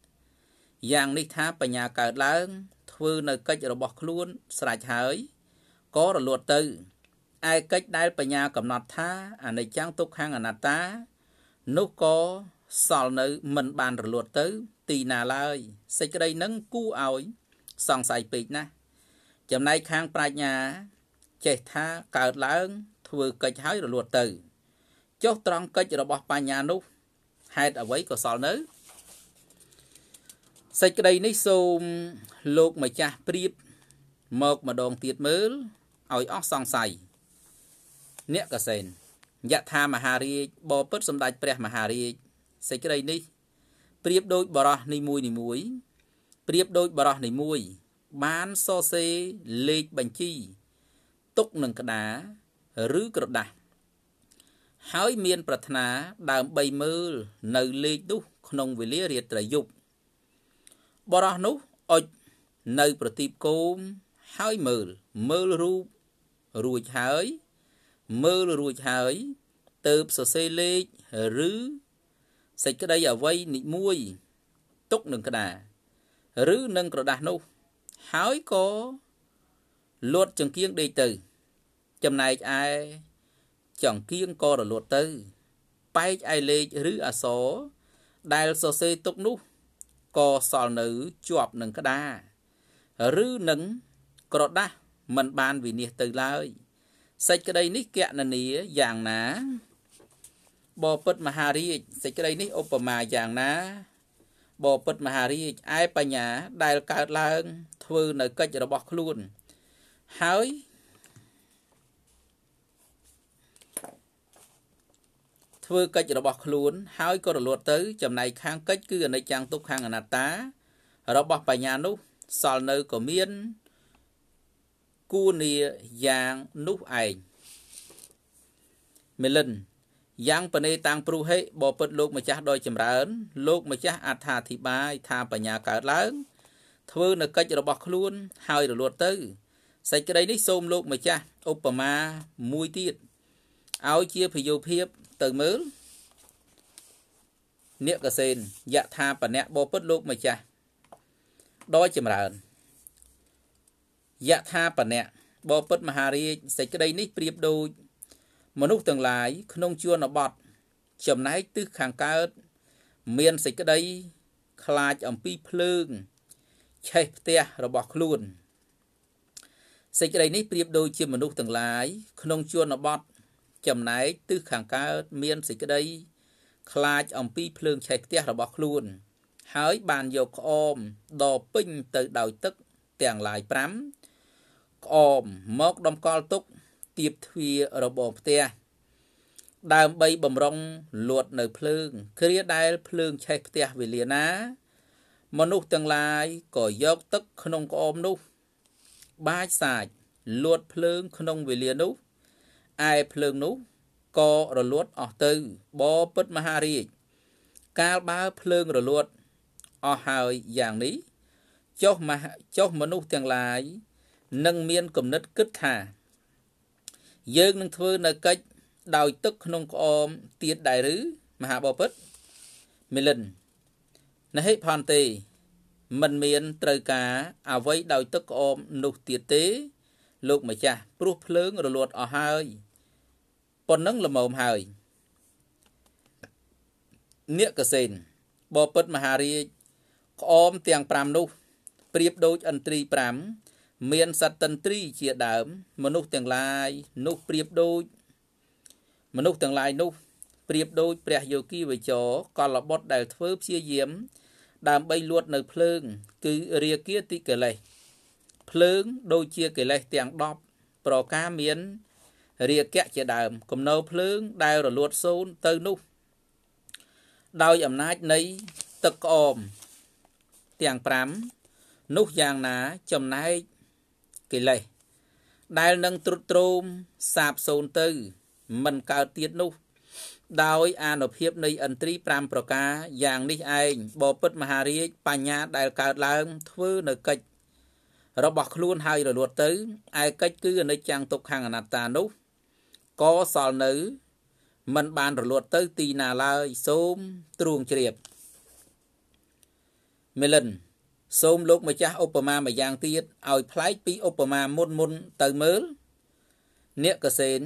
យ៉ាងនេះថាបញ្ញាកើតឡើង ធ្វើនៅកិច្ចរបស់ខ្លួនស្រេចហើយក៏រលួតទៅឯកិច្ចដែលបញ្ញាកំណត់ថា អនិច្ចំទុក្ខំអនត្តានោះក៏សល់នៅមិនបានរលត់ទៅ ទីណាឡើយសេចក្តីនឹងគូឲ្យសង្ស័យពេកណាស់ចំណែកខាងប្រាជ្ញា ចេះថាកើតឡើង ធ្វើកិច្ចឲ្យរលត់ទៅចុះត្រង់កិច្ចរបស់បញ្ញានោះហេតុអ្វីក៏សល់នៅសេចក្តីនេះសូមលោកម្ចាស់ព្រៀបមកម្ដងទៀតមើលឲ្យអស់សង្ស័យអ្នកកសែនយថាមហារាជបពិតសម្ដេចព្រះមហារាជសេចក្តីនេះប្រៀបដូចបរោះនីមួយនីមួយប្រៀបដូចបរោះនីមួយ បានសរសេរលេខបញ្ជី ទុកនឹងក្តារឬក្រដាស់ហើយមាន ប្រាថ្នាដើម្បីមើល នៅលេខនោះក្នុងវេលារាត្រីយប់បរោះនោះអុចនៅប្រទីបគោមហើយមើលមើលរូបរួចហើយមើលរួចហើយ ទៅសរសេរលេខឬសេចក្តីអ្វីនិមួយទុកនឹងក្តារឬនឹងក្រដាស់នោះ ហើយក៏លួតចង្គៀងដេកទៅ ចំណែកឯចង្គៀងក៏រលត់ទៅបែកឯលេខឬអសរដែលសរសេរទុកនោះក៏សល់នៅជាប់នឹងក្តារឬនឹងក្រដាស់មិនបានវិនិច្ឆ័យទៅឡើយ សេចក្តីនេះកណនីយ៉ាងណាបពិតមហារាជសេចក្តីនេះឧបមាយ៉ាងណាបពិតមហារាជឯបញ្ញា ដែលកើតឡើងធ្វើនៅកិច្ចរបស់ខ្លួនហើយធ្វើកិច្ចរបស់ខ្លួន ហើយក៏រលត់ទៅ ចំណែកខាងកិច្ចគឺអនិច្ចំទុក្ខំអនត្តា របស់បញ្ញានោះសល់នៅក៏មានគូនីយ៉ាងនោះឯងមេលិនយ៉ាងបណេតាំងព្រោះហេបពិតលោកម្ចាស់ដោយចម្រើនលោកម្ចាស់អត្ថាធិប្បាយថាបញ្ញាកើតឡើង ធ្វើនៅកិច្ចរបស់ខ្លួន ហើយរលត់ទៅសេចក្តីនេះសូមលោកម្ចាស់ឧបមាមួយទៀតឲ្យជាប្រយោគភាពទៅមើលអ្នកកសេនយថាបណៈបពុតលោកម្ចាស់ដ៏ចម្រើនយថាបណៈបពុតមហារាជសេចក្តីនេះប្រៀបដូចមនុស្សទាំងឡាយក្នុងជួនបត់ ចំណែកទិសខាងកើត មានសេចក្តី ខ្លាចអំពីភ្លើងឆេះផ្ទះរបស់ខ្លួន សេចក្តីនេះប្រៀបដូចជាមនុស្សទាំងឡាយក្នុងជួនបត់ ចំណែកទិសខាងកើតមានសេចក្តីខ្លាចអំពីភ្លើងឆេះផ្ទះរបស់ខ្លួនហើយបានយកក្អមដពេញទៅដោយទឹកទាំងឡាយ5ក្អមមកដំកល់ទុកទៀបទ្វាររបងផ្ទះដើម្បីបំរុងលួតនៅ ភ្លើងគ្រាដែលភ្លើងឆេះផ្ទះវេលាណា មនុស្សទាំងឡាយក៏យកទឹកក្នុងក្អមនោះ បាចសាចលួតភ្លើងក្នុងវេលានោះឯភ្លើងនោះក៏រលួតអស់ទៅបពិតមហារាជកាលបើភ្លើងរលួតអស់ហើយយ៉ាងនេះចុះចុះមនុស្សទាំងឡាយនឹងមានគំនិតគិតថាយើងនឹងធ្វើនៅកិច្ចដោយទឹកក្នុងក្អមទៀតដែរឬមហាបពិតមិលិនណហិផនទេមិនមានត្រូវការអ្វីដោយទឹកក្អមនោះទៀតទេលោកម្ចាស់ព្រោះភ្លើងរលត់អស់ហើយប៉ុណ្ណឹងល្មមហើយនាគកសេនបពិតមហារាជក្អមទាំង5នោះប្រៀបដូចឥន្ទ្រី5មានសត្វតន្ត្រីជាដើម មនុស្សទាំងឡាយនោះប្រៀបដូចមនុស្សទាំងឡាយនោះប្រៀបដូចព្រះយោគីវចរកលបុត្រដែលធ្វើព្យាយាម ដើម្បីលួចនៅភ្លើងគឺរាគាតិកិលេសភ្លើងដូចជាកិលេសទាំង10ប្រការមានរាគៈជាដើមគំនោភ្លើងដែលរលួតសូន្យទៅនោះដោយអំណាចនៃទឹកក្អមទាំង5នោះយ៉ាងណាចំណែកកិលេសដែលនឹងទ្រុឌទ្រោមសាបសូន្យទៅមិនកើតទៀតនោះ ដោយអានុភាពនៃឥន្ទ្រី5ប្រការយ៉ាងនេះឯងបពិទ្ធមហារាជបញ្ញា ដែលកើតឡើង ធ្វើនៅកិច្ចរបស់ខ្លួន ហើយរលត់ទៅឯកិច្ចគឺអនិច្ចំទុក្ខអនត្តានោះក៏សល់នៅមិនបានរលត់ទៅទីណាឡើយសូមទ្រួងជ្រាបមេលិនសូមលោកម្ចាស់ឧបមាម្យ៉ាងទៀតឲ្យប្លែកពីឧបមាមុនមុន ទៅមើល អ្នកកសេន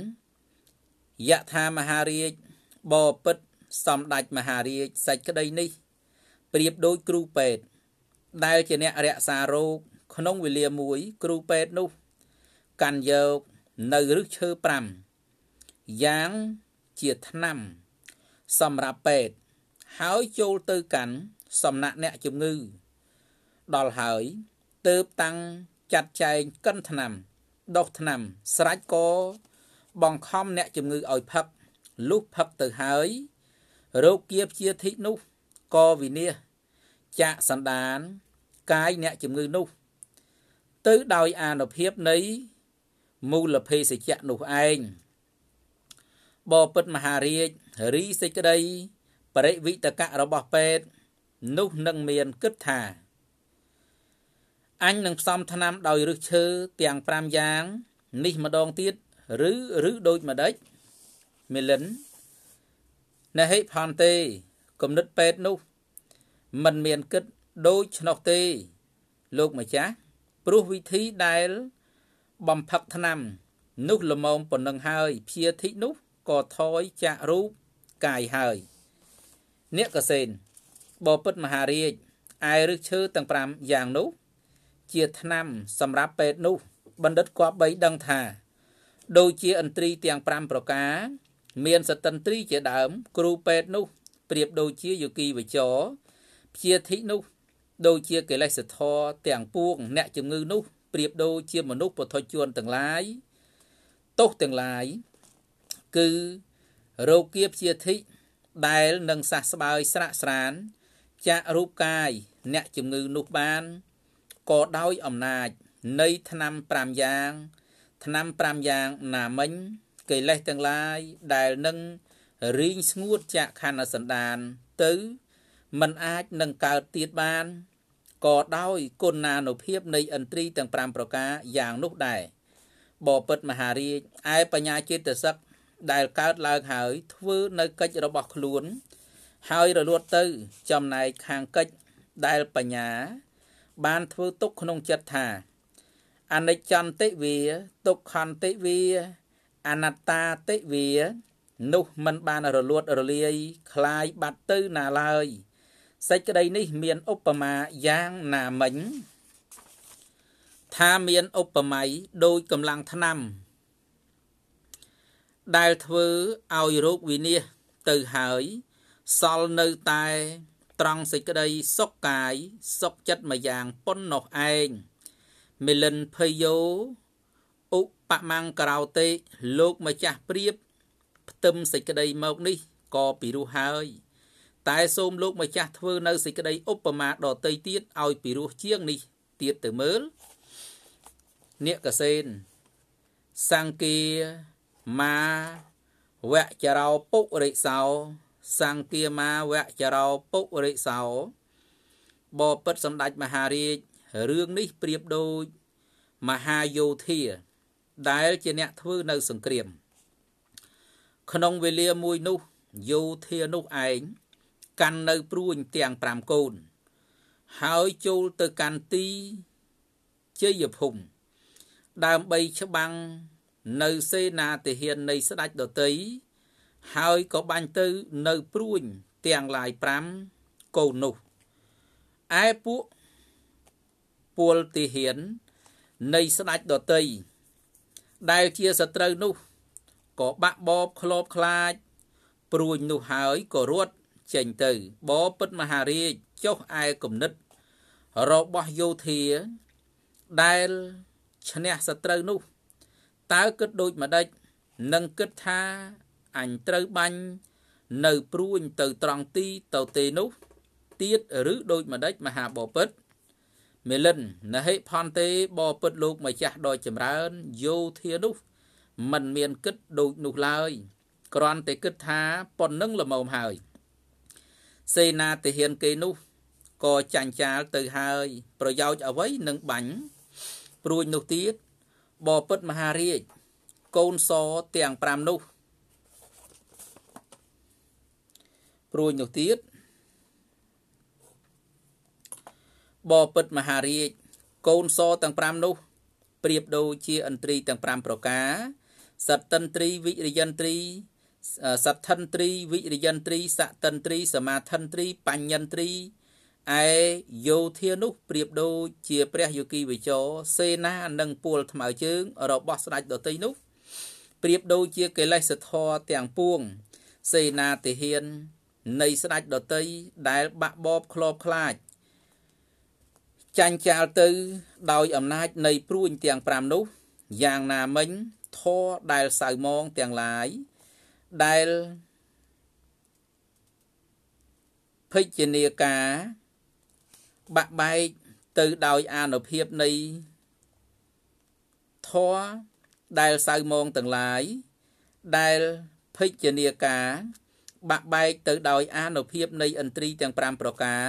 យថាមហារាជបពិតសម្ដេចមហារាជសេចក្តីនេះប្រៀបដូចគ្រូពេទ្យដែលជាអ្នករក្សារោគក្នុងវេលាមួយគ្រូពេទ្យនោះ កាន់យកនៅឫសឈើ5យ៉ាងជាថ្នាំ សម្រាប់ពេទ្យហើយចូលទៅកាន់សំណាក់អ្នកជំងឺដល់ហើយទើបតាំងចាត់ចែងកិនឆ្នាំដុសឆ្នាំស្រេចក៏បង្ខំអ្នកជំងឺឲ្យផឹកលុះផឹកទៅហើយរោគគាព្យាធិនោះក៏វិនិច្ឆ័យចាក់សណ្ដាន កាយអ្នកជំងឺនោះ ទៅដោយ អានុភាពនៃមូលភេសជ្ជៈនោះឯងបពិតមហារាជរីសេចក្តីបរិវិតកៈរបស់ពេទ្យនោះនឹងមានគិតថាអញនឹងផ្សំថ្នាំដោយឫសឈើទាំង5យ៉ាង នេះម្ដងទៀតឬឬដូចម្ដេចមេលិនណេហិផានទេគំនិតពេទ្យនោះមិនមានគិតដូចឆ្នោះទេលោកម្ចាស់ព្រោះវិធីដែល បំផឹកថ្នាំ នោះល្មមប៉ុណ្ណឹងហើយព្យាធិនោះក៏ថយចាក់រូបកាយហើយអ្នកកសេនបបិទ្ធមហារាជឯឫសឈើទាំង5យ៉ាងនោះជាឆ្នាំសម្រាប់ពេទ្យនោះបណ្ឌិតគប្បីដឹងថា ដូចជាឥន្ទ្រីទាំង5ប្រការ មានសតិន្ទ្រីជាដើម គ្រូពេទ្យនោះប្រៀបដូចជាយោគីវចរព្យាធិនោះ ដូចជាកិលេសធរទាំងពួងអ្នកជំងឺ នោះប្រៀបដូចជាមនុស្សពុទ្ធជនទាំងឡាយទោសទាំងឡាយគឺរោគាព្យាធិដែលនឹងសះស្បើយស្រាក់ស្រាន ចាក់រូបកាយអ្នកជំងឺនោះបានក៏ដោយអំណាចនៃឆ្នាំ5យ៉ាងឆ្នាំ5យ៉ាងណាមិញកិលេសទាំងឡាយដែលនឹងរីងស្ងួតចាក់ខណ្ឌសន្តានទៅมันអាចនឹងកើតទៀតបានក៏ដោយគុណានុភាពនៃឥន្ទ្រីទាំង5ប្រការយ៉ាងនោះដែរបពិតមហារាជឯបញ្ញាចិត្តសឹកដែលកើតឡើងហើយធ្វើនៅកិច្ចរបស់ខ្លួនហើយរលត់ទៅចំណែកខាងកិច្ចដែលបញ្ញាបានធ្វើទុកក្នុងចិត្តថាអនិច្ចន្តិវាទុក្ខន្តិវាអនត្តាតិវានោះមិនបានរលួតរលាយคลายបាត់ទៅណាឡើយ សេចក្តីនេះ មានឧបមាយ៉ាងណាមិញ ថាមានឧបមាដោយកម្លាំងថ្នាំដែលធ្វើឲ្យរោគវិនិច្ឆ័យទៅហើយសល់នៅតែត្រង់សេចក្តីសុខកាយសុខចិត្តមួយយ៉ាងប៉ុណ្ណោះឯងមិលិនភយោឧបមង្ក្រោទេលោកម្ចាស់ព្រៀបផ្ទឹមសេចក្តីមកនេះក៏ពិរោះហើយ តែសូមលោកម្ចាស់ធ្វើនៅសេចក្តីឧបមាដតីទៀតឲ្យពិរោះជាងនេះទៀតទៅមើលអ្នកកសេនសង្គាមាវចរោពុរិសោសង្គាមាវៈចរោពុរិសោបពិតសម្ដេចមហារាជរឿងនេះប្រៀបដូចមហាយោធា ដែលជាអ្នកធ្វើនៅសង្គ្រាម ក្នុងវេលាមួយនោះយោធានោះឯងកាន់នៅព្រួញទាំង5កូន ហើយចូលទៅកាន់ទីជ័យភូមិដើម្បីច្បាំងនៅសេនាទាហាននៃស្ដេចដតីហើយក៏បាញ់ទៅនៅព្រួញទាំងឡាយ5កូននោះឯពួកពលទីហ៊ាននៃស្ដេចដតីដែលជាសត្រូវនោះ ក៏បាក់បបឃ្លោបខ្លាច ព្រួញនោះហើយក៏រត់ចេញទៅបពិតមហារាជចុះឯគំនិត របស់យោធា ដែលឈ្នះសត្រូវនោះ តើគិតដូចម្ដេចនឹងគិតថាអញត្រូវបាញ់នៅព្រួញទៅត្រង់ទីទៅទេនោះទៀតឬដូចម្ដេចមហាបពិតមេលិនណហិផនទេបពិតលោកម្ចាស់ដ៏ចម្រើនយោធានោះមិនមានគិតដូចនោះឡើយគ្រាន់តែគិតថាប៉ុណ្ណឹងល្មមហើយសេនាទាហានគេនោះក៏ចាញ់ចាលទៅហើយ ប្រយោជន៍អ្វីនឹងបាញ់ព្រួយនោះទៀតបពិតមហារាជកូនសទាំង5នោះព្រួយនោះទៀតបពិតមហារាជកូនសទាំង5នោះប្រៀបដូចជាឥន្ទ្រីទាំង5ប្រការសត្ទន្ទ្រីវិរិយន្ទ្រីសត្ថន្ទ្រីវិរិយន្ទ្រីសតន្ទ្រីសមាថន្ទ្រីបញ្ញន្ទ្រីឯយោធានោះប្រៀបដូចជា ព្រះយោគីវិចរសេនានិងពលថ្មើរជើង របស់ស្ដេចដតីនោះប្រៀបដូចជាកិលេសធរទាំងពួង សេនាតិហ៊ាននៃស្ដេចដតីដែលបាក់បបខ្លោបខ្លាច ចាញ់ចាលទៅដោយអំណាច នៃព្រួញទាំង5នោះយ៉ាងណាមិញធေါ်ដែលសៅមងទាំងឡាយ ដែលភិជ្ជនាការបាក់បែកទៅដោយអានុភាពនៃធေါ်ដែលសៅមងទាំងឡាយដែលភិជ្ជនាការបាក់បែកទៅដោយអានុភាពនៃឥន្ទ្រីទាំង5ប្រការ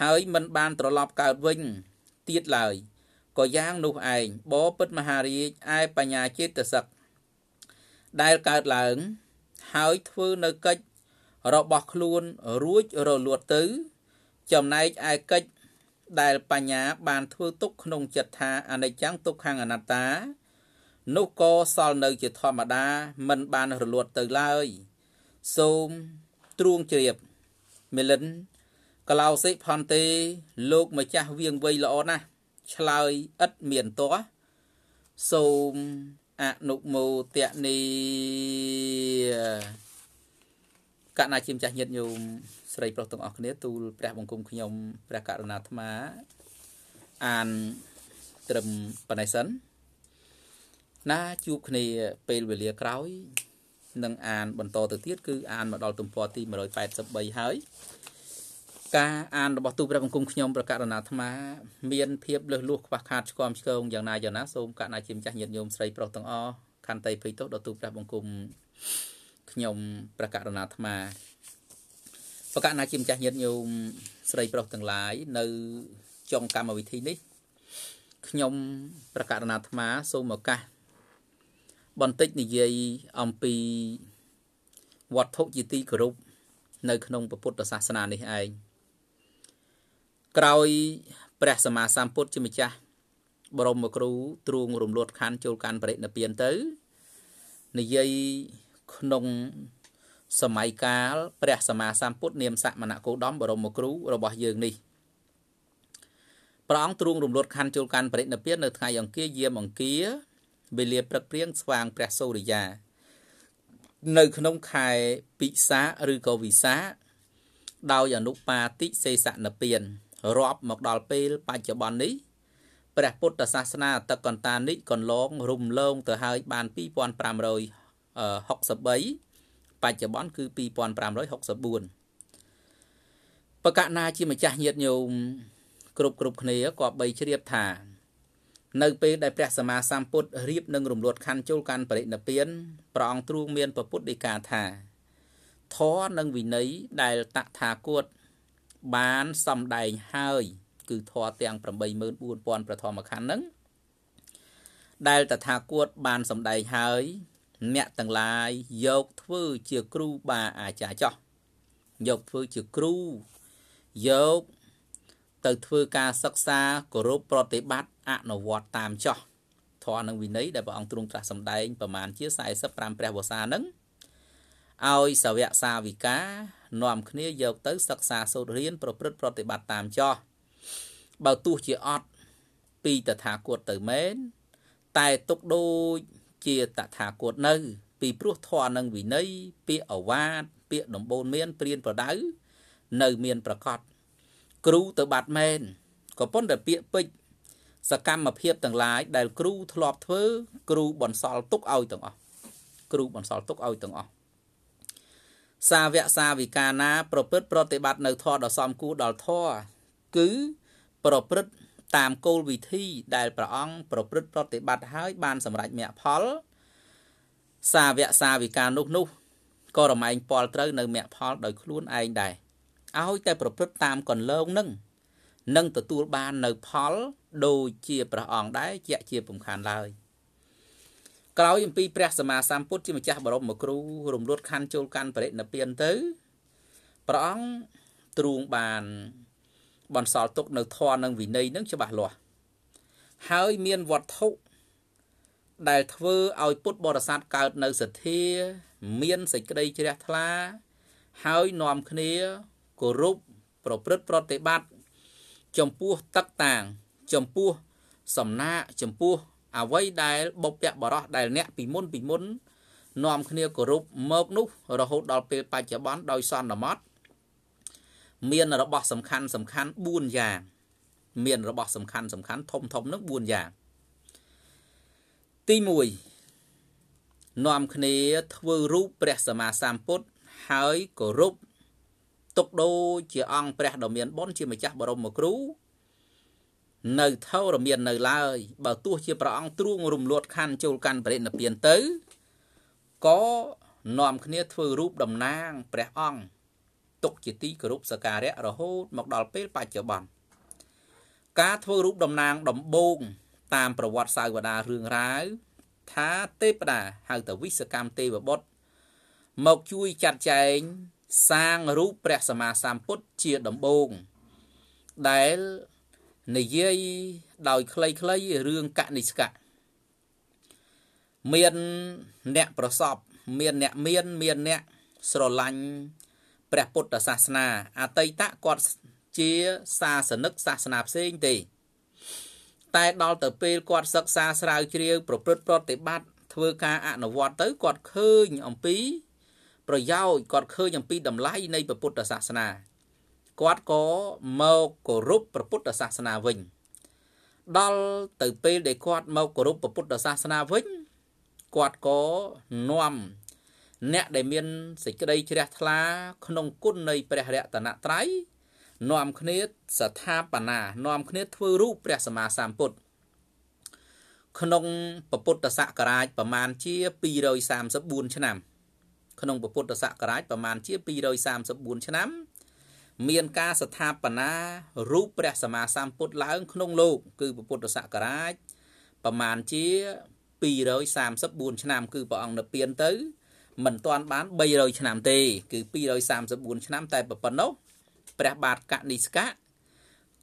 ហើយមិនបានត្រឡប់កើតវិញទៀតឡើយក៏យ៉ាងនោះឯងបពិតមហារាជឯបញ្ញាចិត្តសឹកដែលកើតឡើង ហើយធ្វើនៅកិច្ចរបស់ខ្លួនរួចរលត់ទៅ ចំណែកឯកិច្ចដែលបញ្ញាបានធ្វើទុកក្នុង ចិត្តថាអនិច្ចំទុក្ខអនត្តា នោះក៏សល់នៅ ជាធម្មតាមិនបានរលត់ទៅឡើយ។សូមទ្រួងជ្រាបមេលិនក្លោសិផនទេ លោក ម្ចាស់វៀងវៃល្អណាស់ឆ្លើយឥតមានតោះសូមអនុមោទនីកណាជាម្ចាស់ញាតិញោមស្រីប្រុសទាំងអស់គ្នាទូលព្រះបង្គំខ្ញុំព្រះករុណាអាត្មា អានត្រឹមប៉ុណ្ណេះសិន ណាជួបគ្នាពេលវេលាក្រោយនឹងអានបន្តទៅទៀតគឺអានមកដល់ទំព័រទី183ហើយការអានរបស់ទូព្រះបង្គំខ្ញុំប្រកាសណាអាត្មាមានភាពលឹះលួសខ្វះខាតឆ្គាំឆ្គងយ៉ាងណាយ៉ាងណាសូមកណាជាម្ចាស់ញាតិញោមស្រីប្រុសទាំងអស់ខន្តីភ័យទោសដល់ទូព្រះបង្គំខ្ញុំប្រកាសណាអាត្មាប្រកាសណាជាម្ចាស់ញាតិញោមស្រីប្រុសទាំងឡាយនៅចុងកម្មវិធីនេះខ្ញុំប្រកាសណាអាត្មាសូមឱកាសបន្តិចនិយាយអំពីវត្ថុជាទីគោរពនៅក្នុងពុទ្ធសាសនានេះឯងក្រោយព្រះសម្មាសម្ពុទ្ធជាម្ចាស់បរមគ្រូ ទ្រង់រំលត់ខណ្ឌចូលកាន់បរិនិព្វានទៅនិយាយក្នុងសម័យកាលព្រះសម្មាសម្ពុទ្ធនាមសមណគោដមបរមគ្រូរបស់យើងនេះព្រះអង្គទ្រង់រំលត់ខណ្ឌចូលកាន់បរិនិព្វាននៅថ្ងៃអង្គារយាមអង្គារវេលាព្រឹកព្រៀងស្វាងព្រះសូរិយា នៅក្នុងខែពិសាឬក៏វិសាដោយអនុបាទិសេសនពៀនរាប់មកដល់ពេលបច្ចុប្បន្ននេះព្រះពុទ្ធសាសនាតកន្តានិកន្លងរំលងទៅហើយបាន2563បច្ចុប្បន្នគឺ2564បកណាជាម្ចាស់ញាតញោមគ្រប់គ្រប់គ្នាក៏បីជ្រាបថានៅពេលដែលព្រះសម្មាសម្ពុទ្ធរៀបនឹងរំលត់ខណ្ឌចូលកាន់បរិនិព្វានព្រះអង្គទ្រង់មានពពុទ្ធដីកាថាធម៌និងវិន័យដែលតថាគតបានសំដែងហើយគឺធម៌ទាំង84000ប្រធមខណ្ឌហ្នឹងដែលតថាគតបានសំដែងហើយ អ្នកទាំងឡាយយកធ្វើជាគ្រូបាអាចារ្យចោះយកធ្វើជាគ្រូយកទៅធ្វើការសិក្សាគោរពប្រតិបត្តិអនុវត្តតាមចោះធម៌និងវិន័យដែលព្រះអង្គទ្រង់ត្រាស់សម្ដែងប្រមាណជា45ព្រះវស្សានឹងឲ្យសាវកសាវិកានាំគ្នាយកទៅសិក្សាសូត្ររៀនប្រព្រឹត្តប្រតិបត្តិតាមចោះបើទោះជាអត់ពីតថាគតទៅមែនតែទុកដូចជាតថាគតនៅពីព្រោះធម៌និងវិន័យពាក្យអវាទពាក្យដំបូលមានព្រៀនប្រដៅនៅមានប្រកបគ្រូទៅបាត់មែនក៏ប៉ុន្តែពាក្យពេចន៍សកម្មភាពទាំងឡាយដែលគ្រូធ្លាប់ធ្វើគ្រូបន្សល់ទុកឲ្យទាំងអស់គ្រូបន្សល់ទុកឲ្យទាំងអស់សាវកសាវិការណា ប្រព្រឹត្តប្រតិបត្តិនៅធម៌ដ៏សមគួរដល់ធម៌គឺប្រព្រឹត្តតាមគោលវិធីដែលព្រះអង្គប្រព្រឹត្តប្រតិបត្តិហើយបានសម្រេចមគ្គផល សាវកសាវិការនោះនោះក៏រមែងពលត្រូវនៅមគ្គផលដោយខ្លួនឯងដែរឲ្យតែប្រព្រឹត្តតាមកន្លងនឹងនឹងទទួលបាននៅផលដូចជាព្រះអង្គដែរជាជាពំខានឡើយ ក្រោយអំពីព្រះសម្មាសម្ពុទ្ធជាម្ចាស់បរមគ្រូ រំលត់ខណ្ឌចូលកាន់បរិនិព្វានទៅព្រះអង្គទ្រង់បានបន្សល់ទុកនៅធម៌និងវិន័យនឹងច្បាស់លាស់ហើយមានវត្ថុដែលធ្វើឲ្យពុទ្ធបរិស័ទកើតនៅសទ្ធា មានសេចក្តីជ្រះថ្លា ហើយនាំគ្នាគោរពប្រព្រឹត្តប្រតិបត្តិចំពោះតកតាងចំពោះសំណាកចំពោះអ្វីដែលបុព្វបរោះដែលអ្នកពីមុន ពីមុននាំគ្នាគោរពមកនោះ រហូតដល់ពេលបច្ចុប្បន្នដោយសន្មត មាន របស់សំខាន់សំខាន់4យ៉ាង មាន របស់សំខាន់សំខាន់ធំធំនឹង4យ៉ាងទី1នាំគ្នាធ្វើរូបព្រះសម្មាសម្ពុទ្ធហើយគោរពទុកដូចជាអង្គព្រះដ៏មានបុណ្យជាម្ចាស់បរមគ្រូនៅថោរមៀននៅឡើយបើទោះជាព្រះអង្គទ្រង់រំលត់ខណ្ឌចូលកាន់បរិណិព្វានទៅក៏នាំគ្នាធ្វើរូបតំណាងព្រះអង្គទុកជាទីគោរពសក្ការៈរហូត មកដល់ពេលបច្ចុប្បន្នការធ្វើរូបតំណាងដំបូងតាមប្រវត្តិសាវតារឿងរ៉ាវថាទេពតាហៅទៅវិសកម្មទេវបុត្រមកជួយចាត់ចែងសាងរូបព្រះសម្មាសម្ពុទ្ធជាដំបូងដែលនិយាយដោយខ្លីៗរឿងកនិស្កៈមានអ្នកប្រសពមានអ្នកមានមានអ្នកស្រឡាញ់ព្រះពុទ្ធសាសនាអតីតគាត់ជាសាសនិកសាសនាផ្សេងទេ តែដល់ទៅពេលគាត់សិក្សាស្រាវជ្រាវប្រព្រឹត្តប្រតិបត្តិធ្វើការអនុវត្តទៅគាត់ឃើញអំពី ប្រយោជន៍គាត់ឃើញអំពីតម្លៃនៃពុទ្ធសាសនាគាត់ក៏មកគោរពព្រះពុទ្ធសាសនាវិញ ដល់ទៅពេលដែលគាត់មកគោរពព្រះពុទ្ធសាសនាវិញគាត់ក៏នាំអ្នកដែលមានសេចក្តីជ្រះថ្លាក្នុងគុណនៃព្រះរតនត្រ័យនាំគ្នាស្ថាបនានាំគ្នាធ្វើរូបព្រះសម្មាសម្ពុទ្ធក្នុងពុទ្ធសករាជប្រមាណជា234ឆ្នាំ ក្នុងពុទ្ធសករាជប្រមាណជា234ឆ្នាំមានការស្ថាបនារូបព្រះសម្មាសម្ពុទ្ធឡើង ក្នុងលោកគឺពុទ្ធសករាជប្រមាណជា234ឆ្នាំ គឺព្រះអង្គនិព្វានទៅមិនទាន់បាន300ឆ្នាំទេ គឺ234ឆ្នាំតែប៉ុណ្ណោះព្រះបាទកនិស្កៈ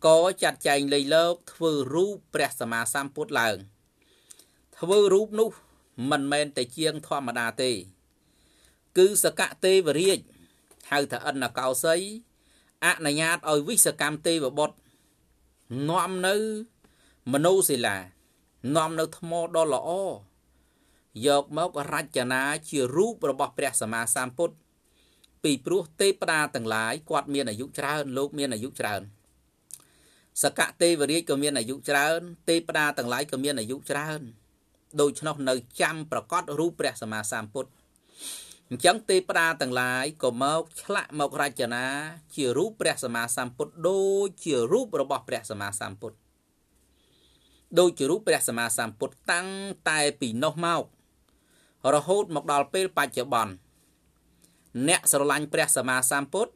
ក៏ចាត់ចែងលៃលោកធ្វើរូបព្រះសម្មាសម្ពុទ្ធឡើងធ្វើរូបនោះមិនមែនតែជាងធម្មតាទេ គឺសកៈទេវរាជហៅថាអិនកោសីអនុញ្ញាតឲ្យវិសកម្មទេវបុត្រនាំនៅមនុស្សសិលានាំនៅថ្មដ៏ល្អយកមករចនាជារូបរបស់ព្រះសម្មាសម្ពុទ្ធពីព្រោះទេព្តាទាំងឡាយគាត់មានអាយុច្រើនលោកមានអាយុច្រើនសកៈទេវរាជក៏មានអាយុច្រើនទេព្តាទាំងឡាយក៏មានអាយុច្រើនដូច្នោះនៅចាំប្រកាសរូបព្រះសម្មាសម្ពុទ្ធអញ្ចឹងទេវតាទាំងឡាយក៏មកឆ្លាក់មករចនាជារូបព្រះសម្មាសម្ពុទ្ធដូចជារូបរបស់ព្រះសម្មាសម្ពុទ្ធដូចជារូបព្រះសម្មាសម្ពុទ្ធតាំងតែពីនោះមករហូតមកដល់ពេលបច្ចុប្បន្នអ្នកស្រឡាញ់ព្រះសម្មាសម្ពុទ្ធ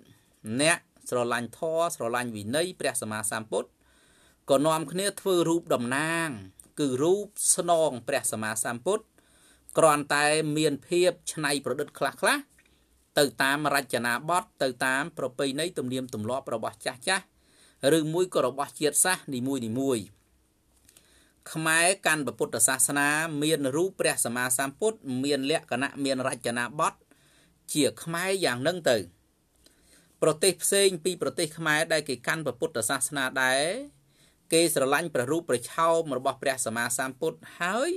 អ្នកស្រឡាញ់ធម៌ស្រឡាញ់វិន័យព្រះសម្មាសម្ពុទ្ធក៏នាំគ្នាធ្វើរូបតំណាងគឺរូបស្នងព្រះសម្មាសម្ពុទ្ធគ្រាន់តែមានភាពឆ្នៃ ប្រឌិតខ្លះខ្លះទៅតាមរចនាបថទៅតាមប្រពៃណីទំនៀមទម្លាប់របស់ចាស់ចាស់ឬមួយក៏របស់ជាតិសាសន៍នីមួយនីមួយខ្មែរកាន់ពុទ្ធសាសនាមានរូបព្រះសម្មាសម្ពុទ្ធមានលក្ខណៈមានរចនាបថជាខ្មែរយ៉ាងនឹងទៅ ប្រទេសផ្សេងពីប្រទេសខ្មែរដែល គេកាន់ពុទ្ធសាសនាដែរគេស្រឡាញ់ព្រះរូបប្រឆោមរបស់ព្រះសម្មាសម្ពុទ្ធហើយ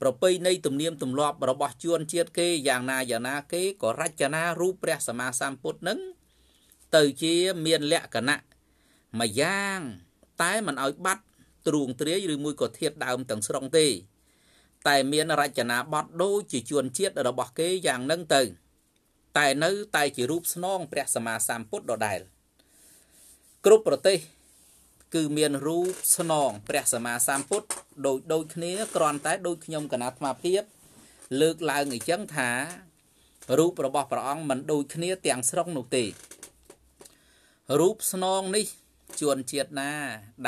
ប្រពៃណីទំនៀមទម្លាប់របស់ជួនជាតិគេយ៉ាងណាយ៉ាងណាគេក៏រចនារូបព្រះសម្មាសម្ពុទ្ធនឹង ទៅជាមានលក្ខណៈមួយយ៉ាងតែមិនឲ្យបាត់ទ្រូងទ្រាយឬមួយក៏ធៀបដើមទាំងស្រុងទេតែមានរចនាបថដូចជាជួនជាតិរបស់គេយ៉ាងនឹងទៅតែនៅតែជារូបស្នងព្រះសម្មាសម្ពុទ្ធដដែលគ្រប់ប្រទេសគឺមានរូបស្នង ព្រះសម្មាសម្ពុទ្ធដូចដូចគ្នាគ្រាន់តែ ដូចខ្ញុំកណាត្មាភាពលើកឡើងអញ្ចឹងថារូបរបស់ព្រះអង្គមិនដូចគ្នាទាំងស្រុងនោះទេរូបស្នងនេះជួនជាតិណា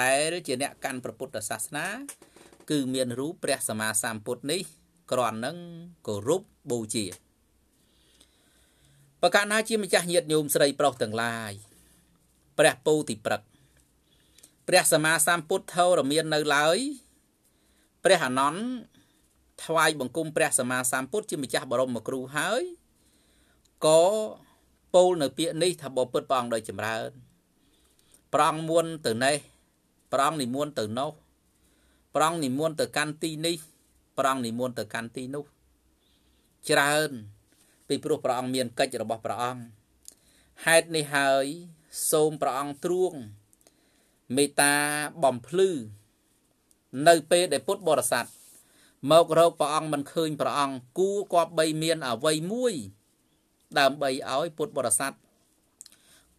ដែលជាអ្នកកាន់ព្រះពុទ្ធសាសនា គឺ មានរូបព្រះសម្មាសម្ពុទ្ធនេះគ្រាន់នឹងគោរពបូជាប្រកាសណាជាម្ចាស់ញាតិញោមស្រីប្រុសទាំងឡាយព្រះពោធិព្រឹកព្រះសម្មាសម្ពុទ្ធោរមាននៅឡើយព្រះអានន្តថ្វាយបង្គំព្រះសម្មាសម្ពុទ្ធជាម្ចាស់បរមគ្រូហើយក៏ពោលនៅពាក្យនេះថាបពុទ្ធព្រះអង្គដោយចម្រើនប្រងមួនទៅនេះ ប្រងនិមន្តទៅនោះ ប្រងនិមន្តទៅកាន់ទីនេះ ប្រងនិមន្តទៅកាន់ទីនោះច្រើន ពីព្រោះព្រះអង្គមានកិច្ចរបស់ព្រះអង្គហេតុនេះហើយសូមព្រះអង្គទ្រួងមេត្តាបំភ្លឺ នៅពេលដែលពុទ្ធបរិស័ទមករកព្រះអង្គមិនឃើញព្រះអង្គគូគប្បីមានអវ័យមួយ ដើម្បីឲ្យពុទ្ធបរិស័ទ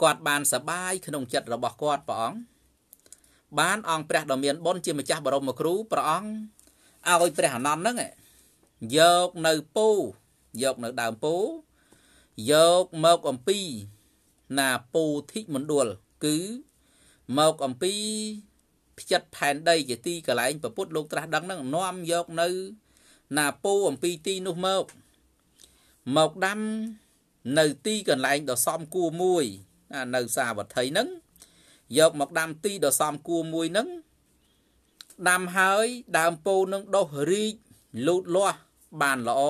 គាត់បានសបាយក្នុងចិត្តរបស់គាត់ព្រះអង្គបានអង្គព្រះដ៏មានបុណ្យជាម្ចាស់បរមគ្រូព្រះអង្គឲ្យព្រះអនន្តហ្នឹងយកនៅពូយកនៅដើមពូយកមកអំពី ណាពោធិមណ្ឌលគឺមកអំពីផ្ចិតផែនដីជាទីកន្លែងប្រពុតលោកត្រាស់ដឹងនឹងនាំយកនៅណាពូអំពីទីនោះមកមកដាំនៅទីកន្លែងដ៏សមគួរមួយនៅសាវត្ថីនឹងយកមកដាំទីដ៏សមគួរមួយនឹងដាំហើយដើមពោនឹងដុះរីកលូតលាស់បានល្អ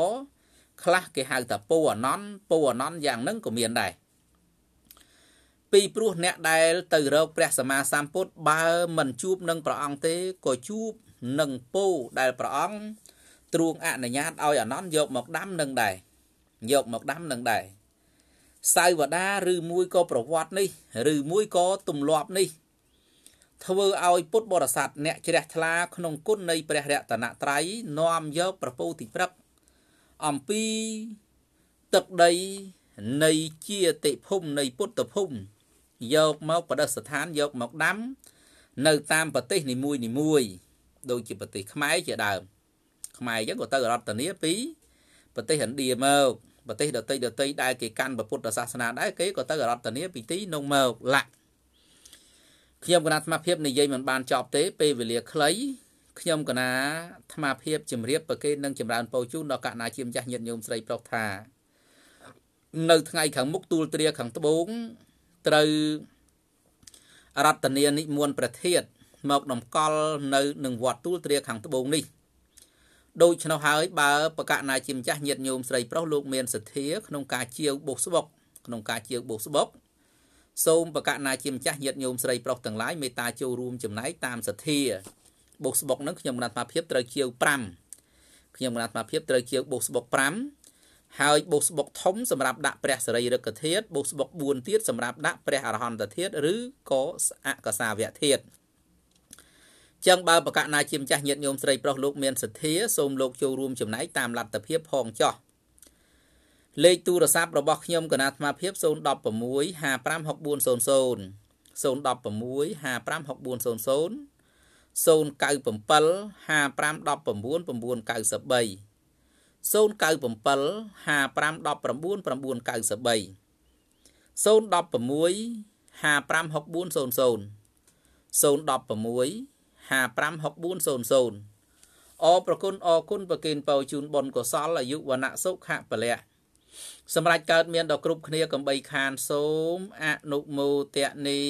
ខ្លះគេហៅថាពោអណន់ពោអណន់យ៉ាងហ្នឹងក៏មានដែរពីព្រោះអ្នកដែលទៅរកព្រះសម្មាសម្ពុទ្ធបើមិនជួបនឹងព្រះអង្គទេក៏ជួបនឹងពោដែលព្រះអង្គទ្រង់អនុញ្ញាតឲ្យអានន្តយកមកដាំនឹងដែរយកមកដាំនឹងដែរសាវតាឬមួយក៏ប្រវត្តិនេះឬមួយក៏ទំលាប់នេះធ្វើឲ្យពុទ្ធបរិស័ទអ្នកជ្រះថ្លាក្នុងគុណនៃព្រះរតនត្រ័យនាំយកប្រពោទីព្រឹកអំពី ទឹកដីនៃជាតិភូមិនៃពុទ្ធភូមិយកមកប្រដិស្ថានយកមកដាំនៅតាមប្រទេសនីមួយនីមួយ ដូចជាប្រទេសខ្មែរជាដើមខ្មែរអញ្ចឹងក៏ទៅរដ្ឋធានីពីប្រទេសឥណ្ឌាមកប្រទេសដទៃដទៃដែលគេកាន់ពុទ្ធសាសនាដែរគេក៏ទៅរដ្ឋធានីពីទីនោះមកឡាក់ខ្ញុំគណៈអាត្មាភាពនិយាយមិនបានចប់ទេពេលវេលា ខ្លីខ្ញុំគណៈអាត្មាភាពជំរាបប្រគេននឹងចម្រើនពោជូនដល់កណាជាម្ចាស់ញាតិញោមស្រីប្រុសថានៅថ្ងៃខាងមុខទូលត្រាខាងត្បូងត្រូវរតនានិមន្តព្រះធាតមកតម្កល់នៅនឹងវត្តទូលត្រាខាងត្បូងនេះដូច្នោះហើយបើបកណាជាម្ចាស់ញាតញោមស្រីប្រុសលោកមានសទ្ធាក្នុងការជាវបុកស្បុកក្នុងការជាវបុកស្បុកសូមបកណាជាម្ចាស់ញាតញោមស្រីប្រុសទាំងឡាយមេត្តាចូលរួមចំណែកតាមសទ្ធាបុកស្បុកនឹងខ្ញុំគណៈអាភិបត្រូវជាវ5ខ្ញុំគណៈអាភិបត្រូវជាវបុកស្បុក5ហើយបូសបុកធំសម្រាប់ដាក់ព្រះសរីរិកធាតុបូសបុក4ទៀតសម្រាប់ដាក់ព្រះអរហន្តធាតុឬក៏អកសាវៈធាតុចឹងបើប្រកាសណាជាម្ចាស់ញាតិញោមស្រីប្រុសលោក មានសទ្ធាសូមលោកចូលរួមចំណែកតាមលទ្ធភាពផងចោះលេខទូរស័ព្ទរបស់ខ្ញុំកណាអាត្មាភាព016 556400 016 556400 097 5519 993 0975519993 016556400 016556400អរប្រគុណអរគុណប្រគិនពៅជូនបុណ្យកុសលអាយុវណ្ណៈសុខៈពលៈសម្រាប់កើតមានដល់គ្រប់គ្នាកំបីខានសូមអនុមោទនី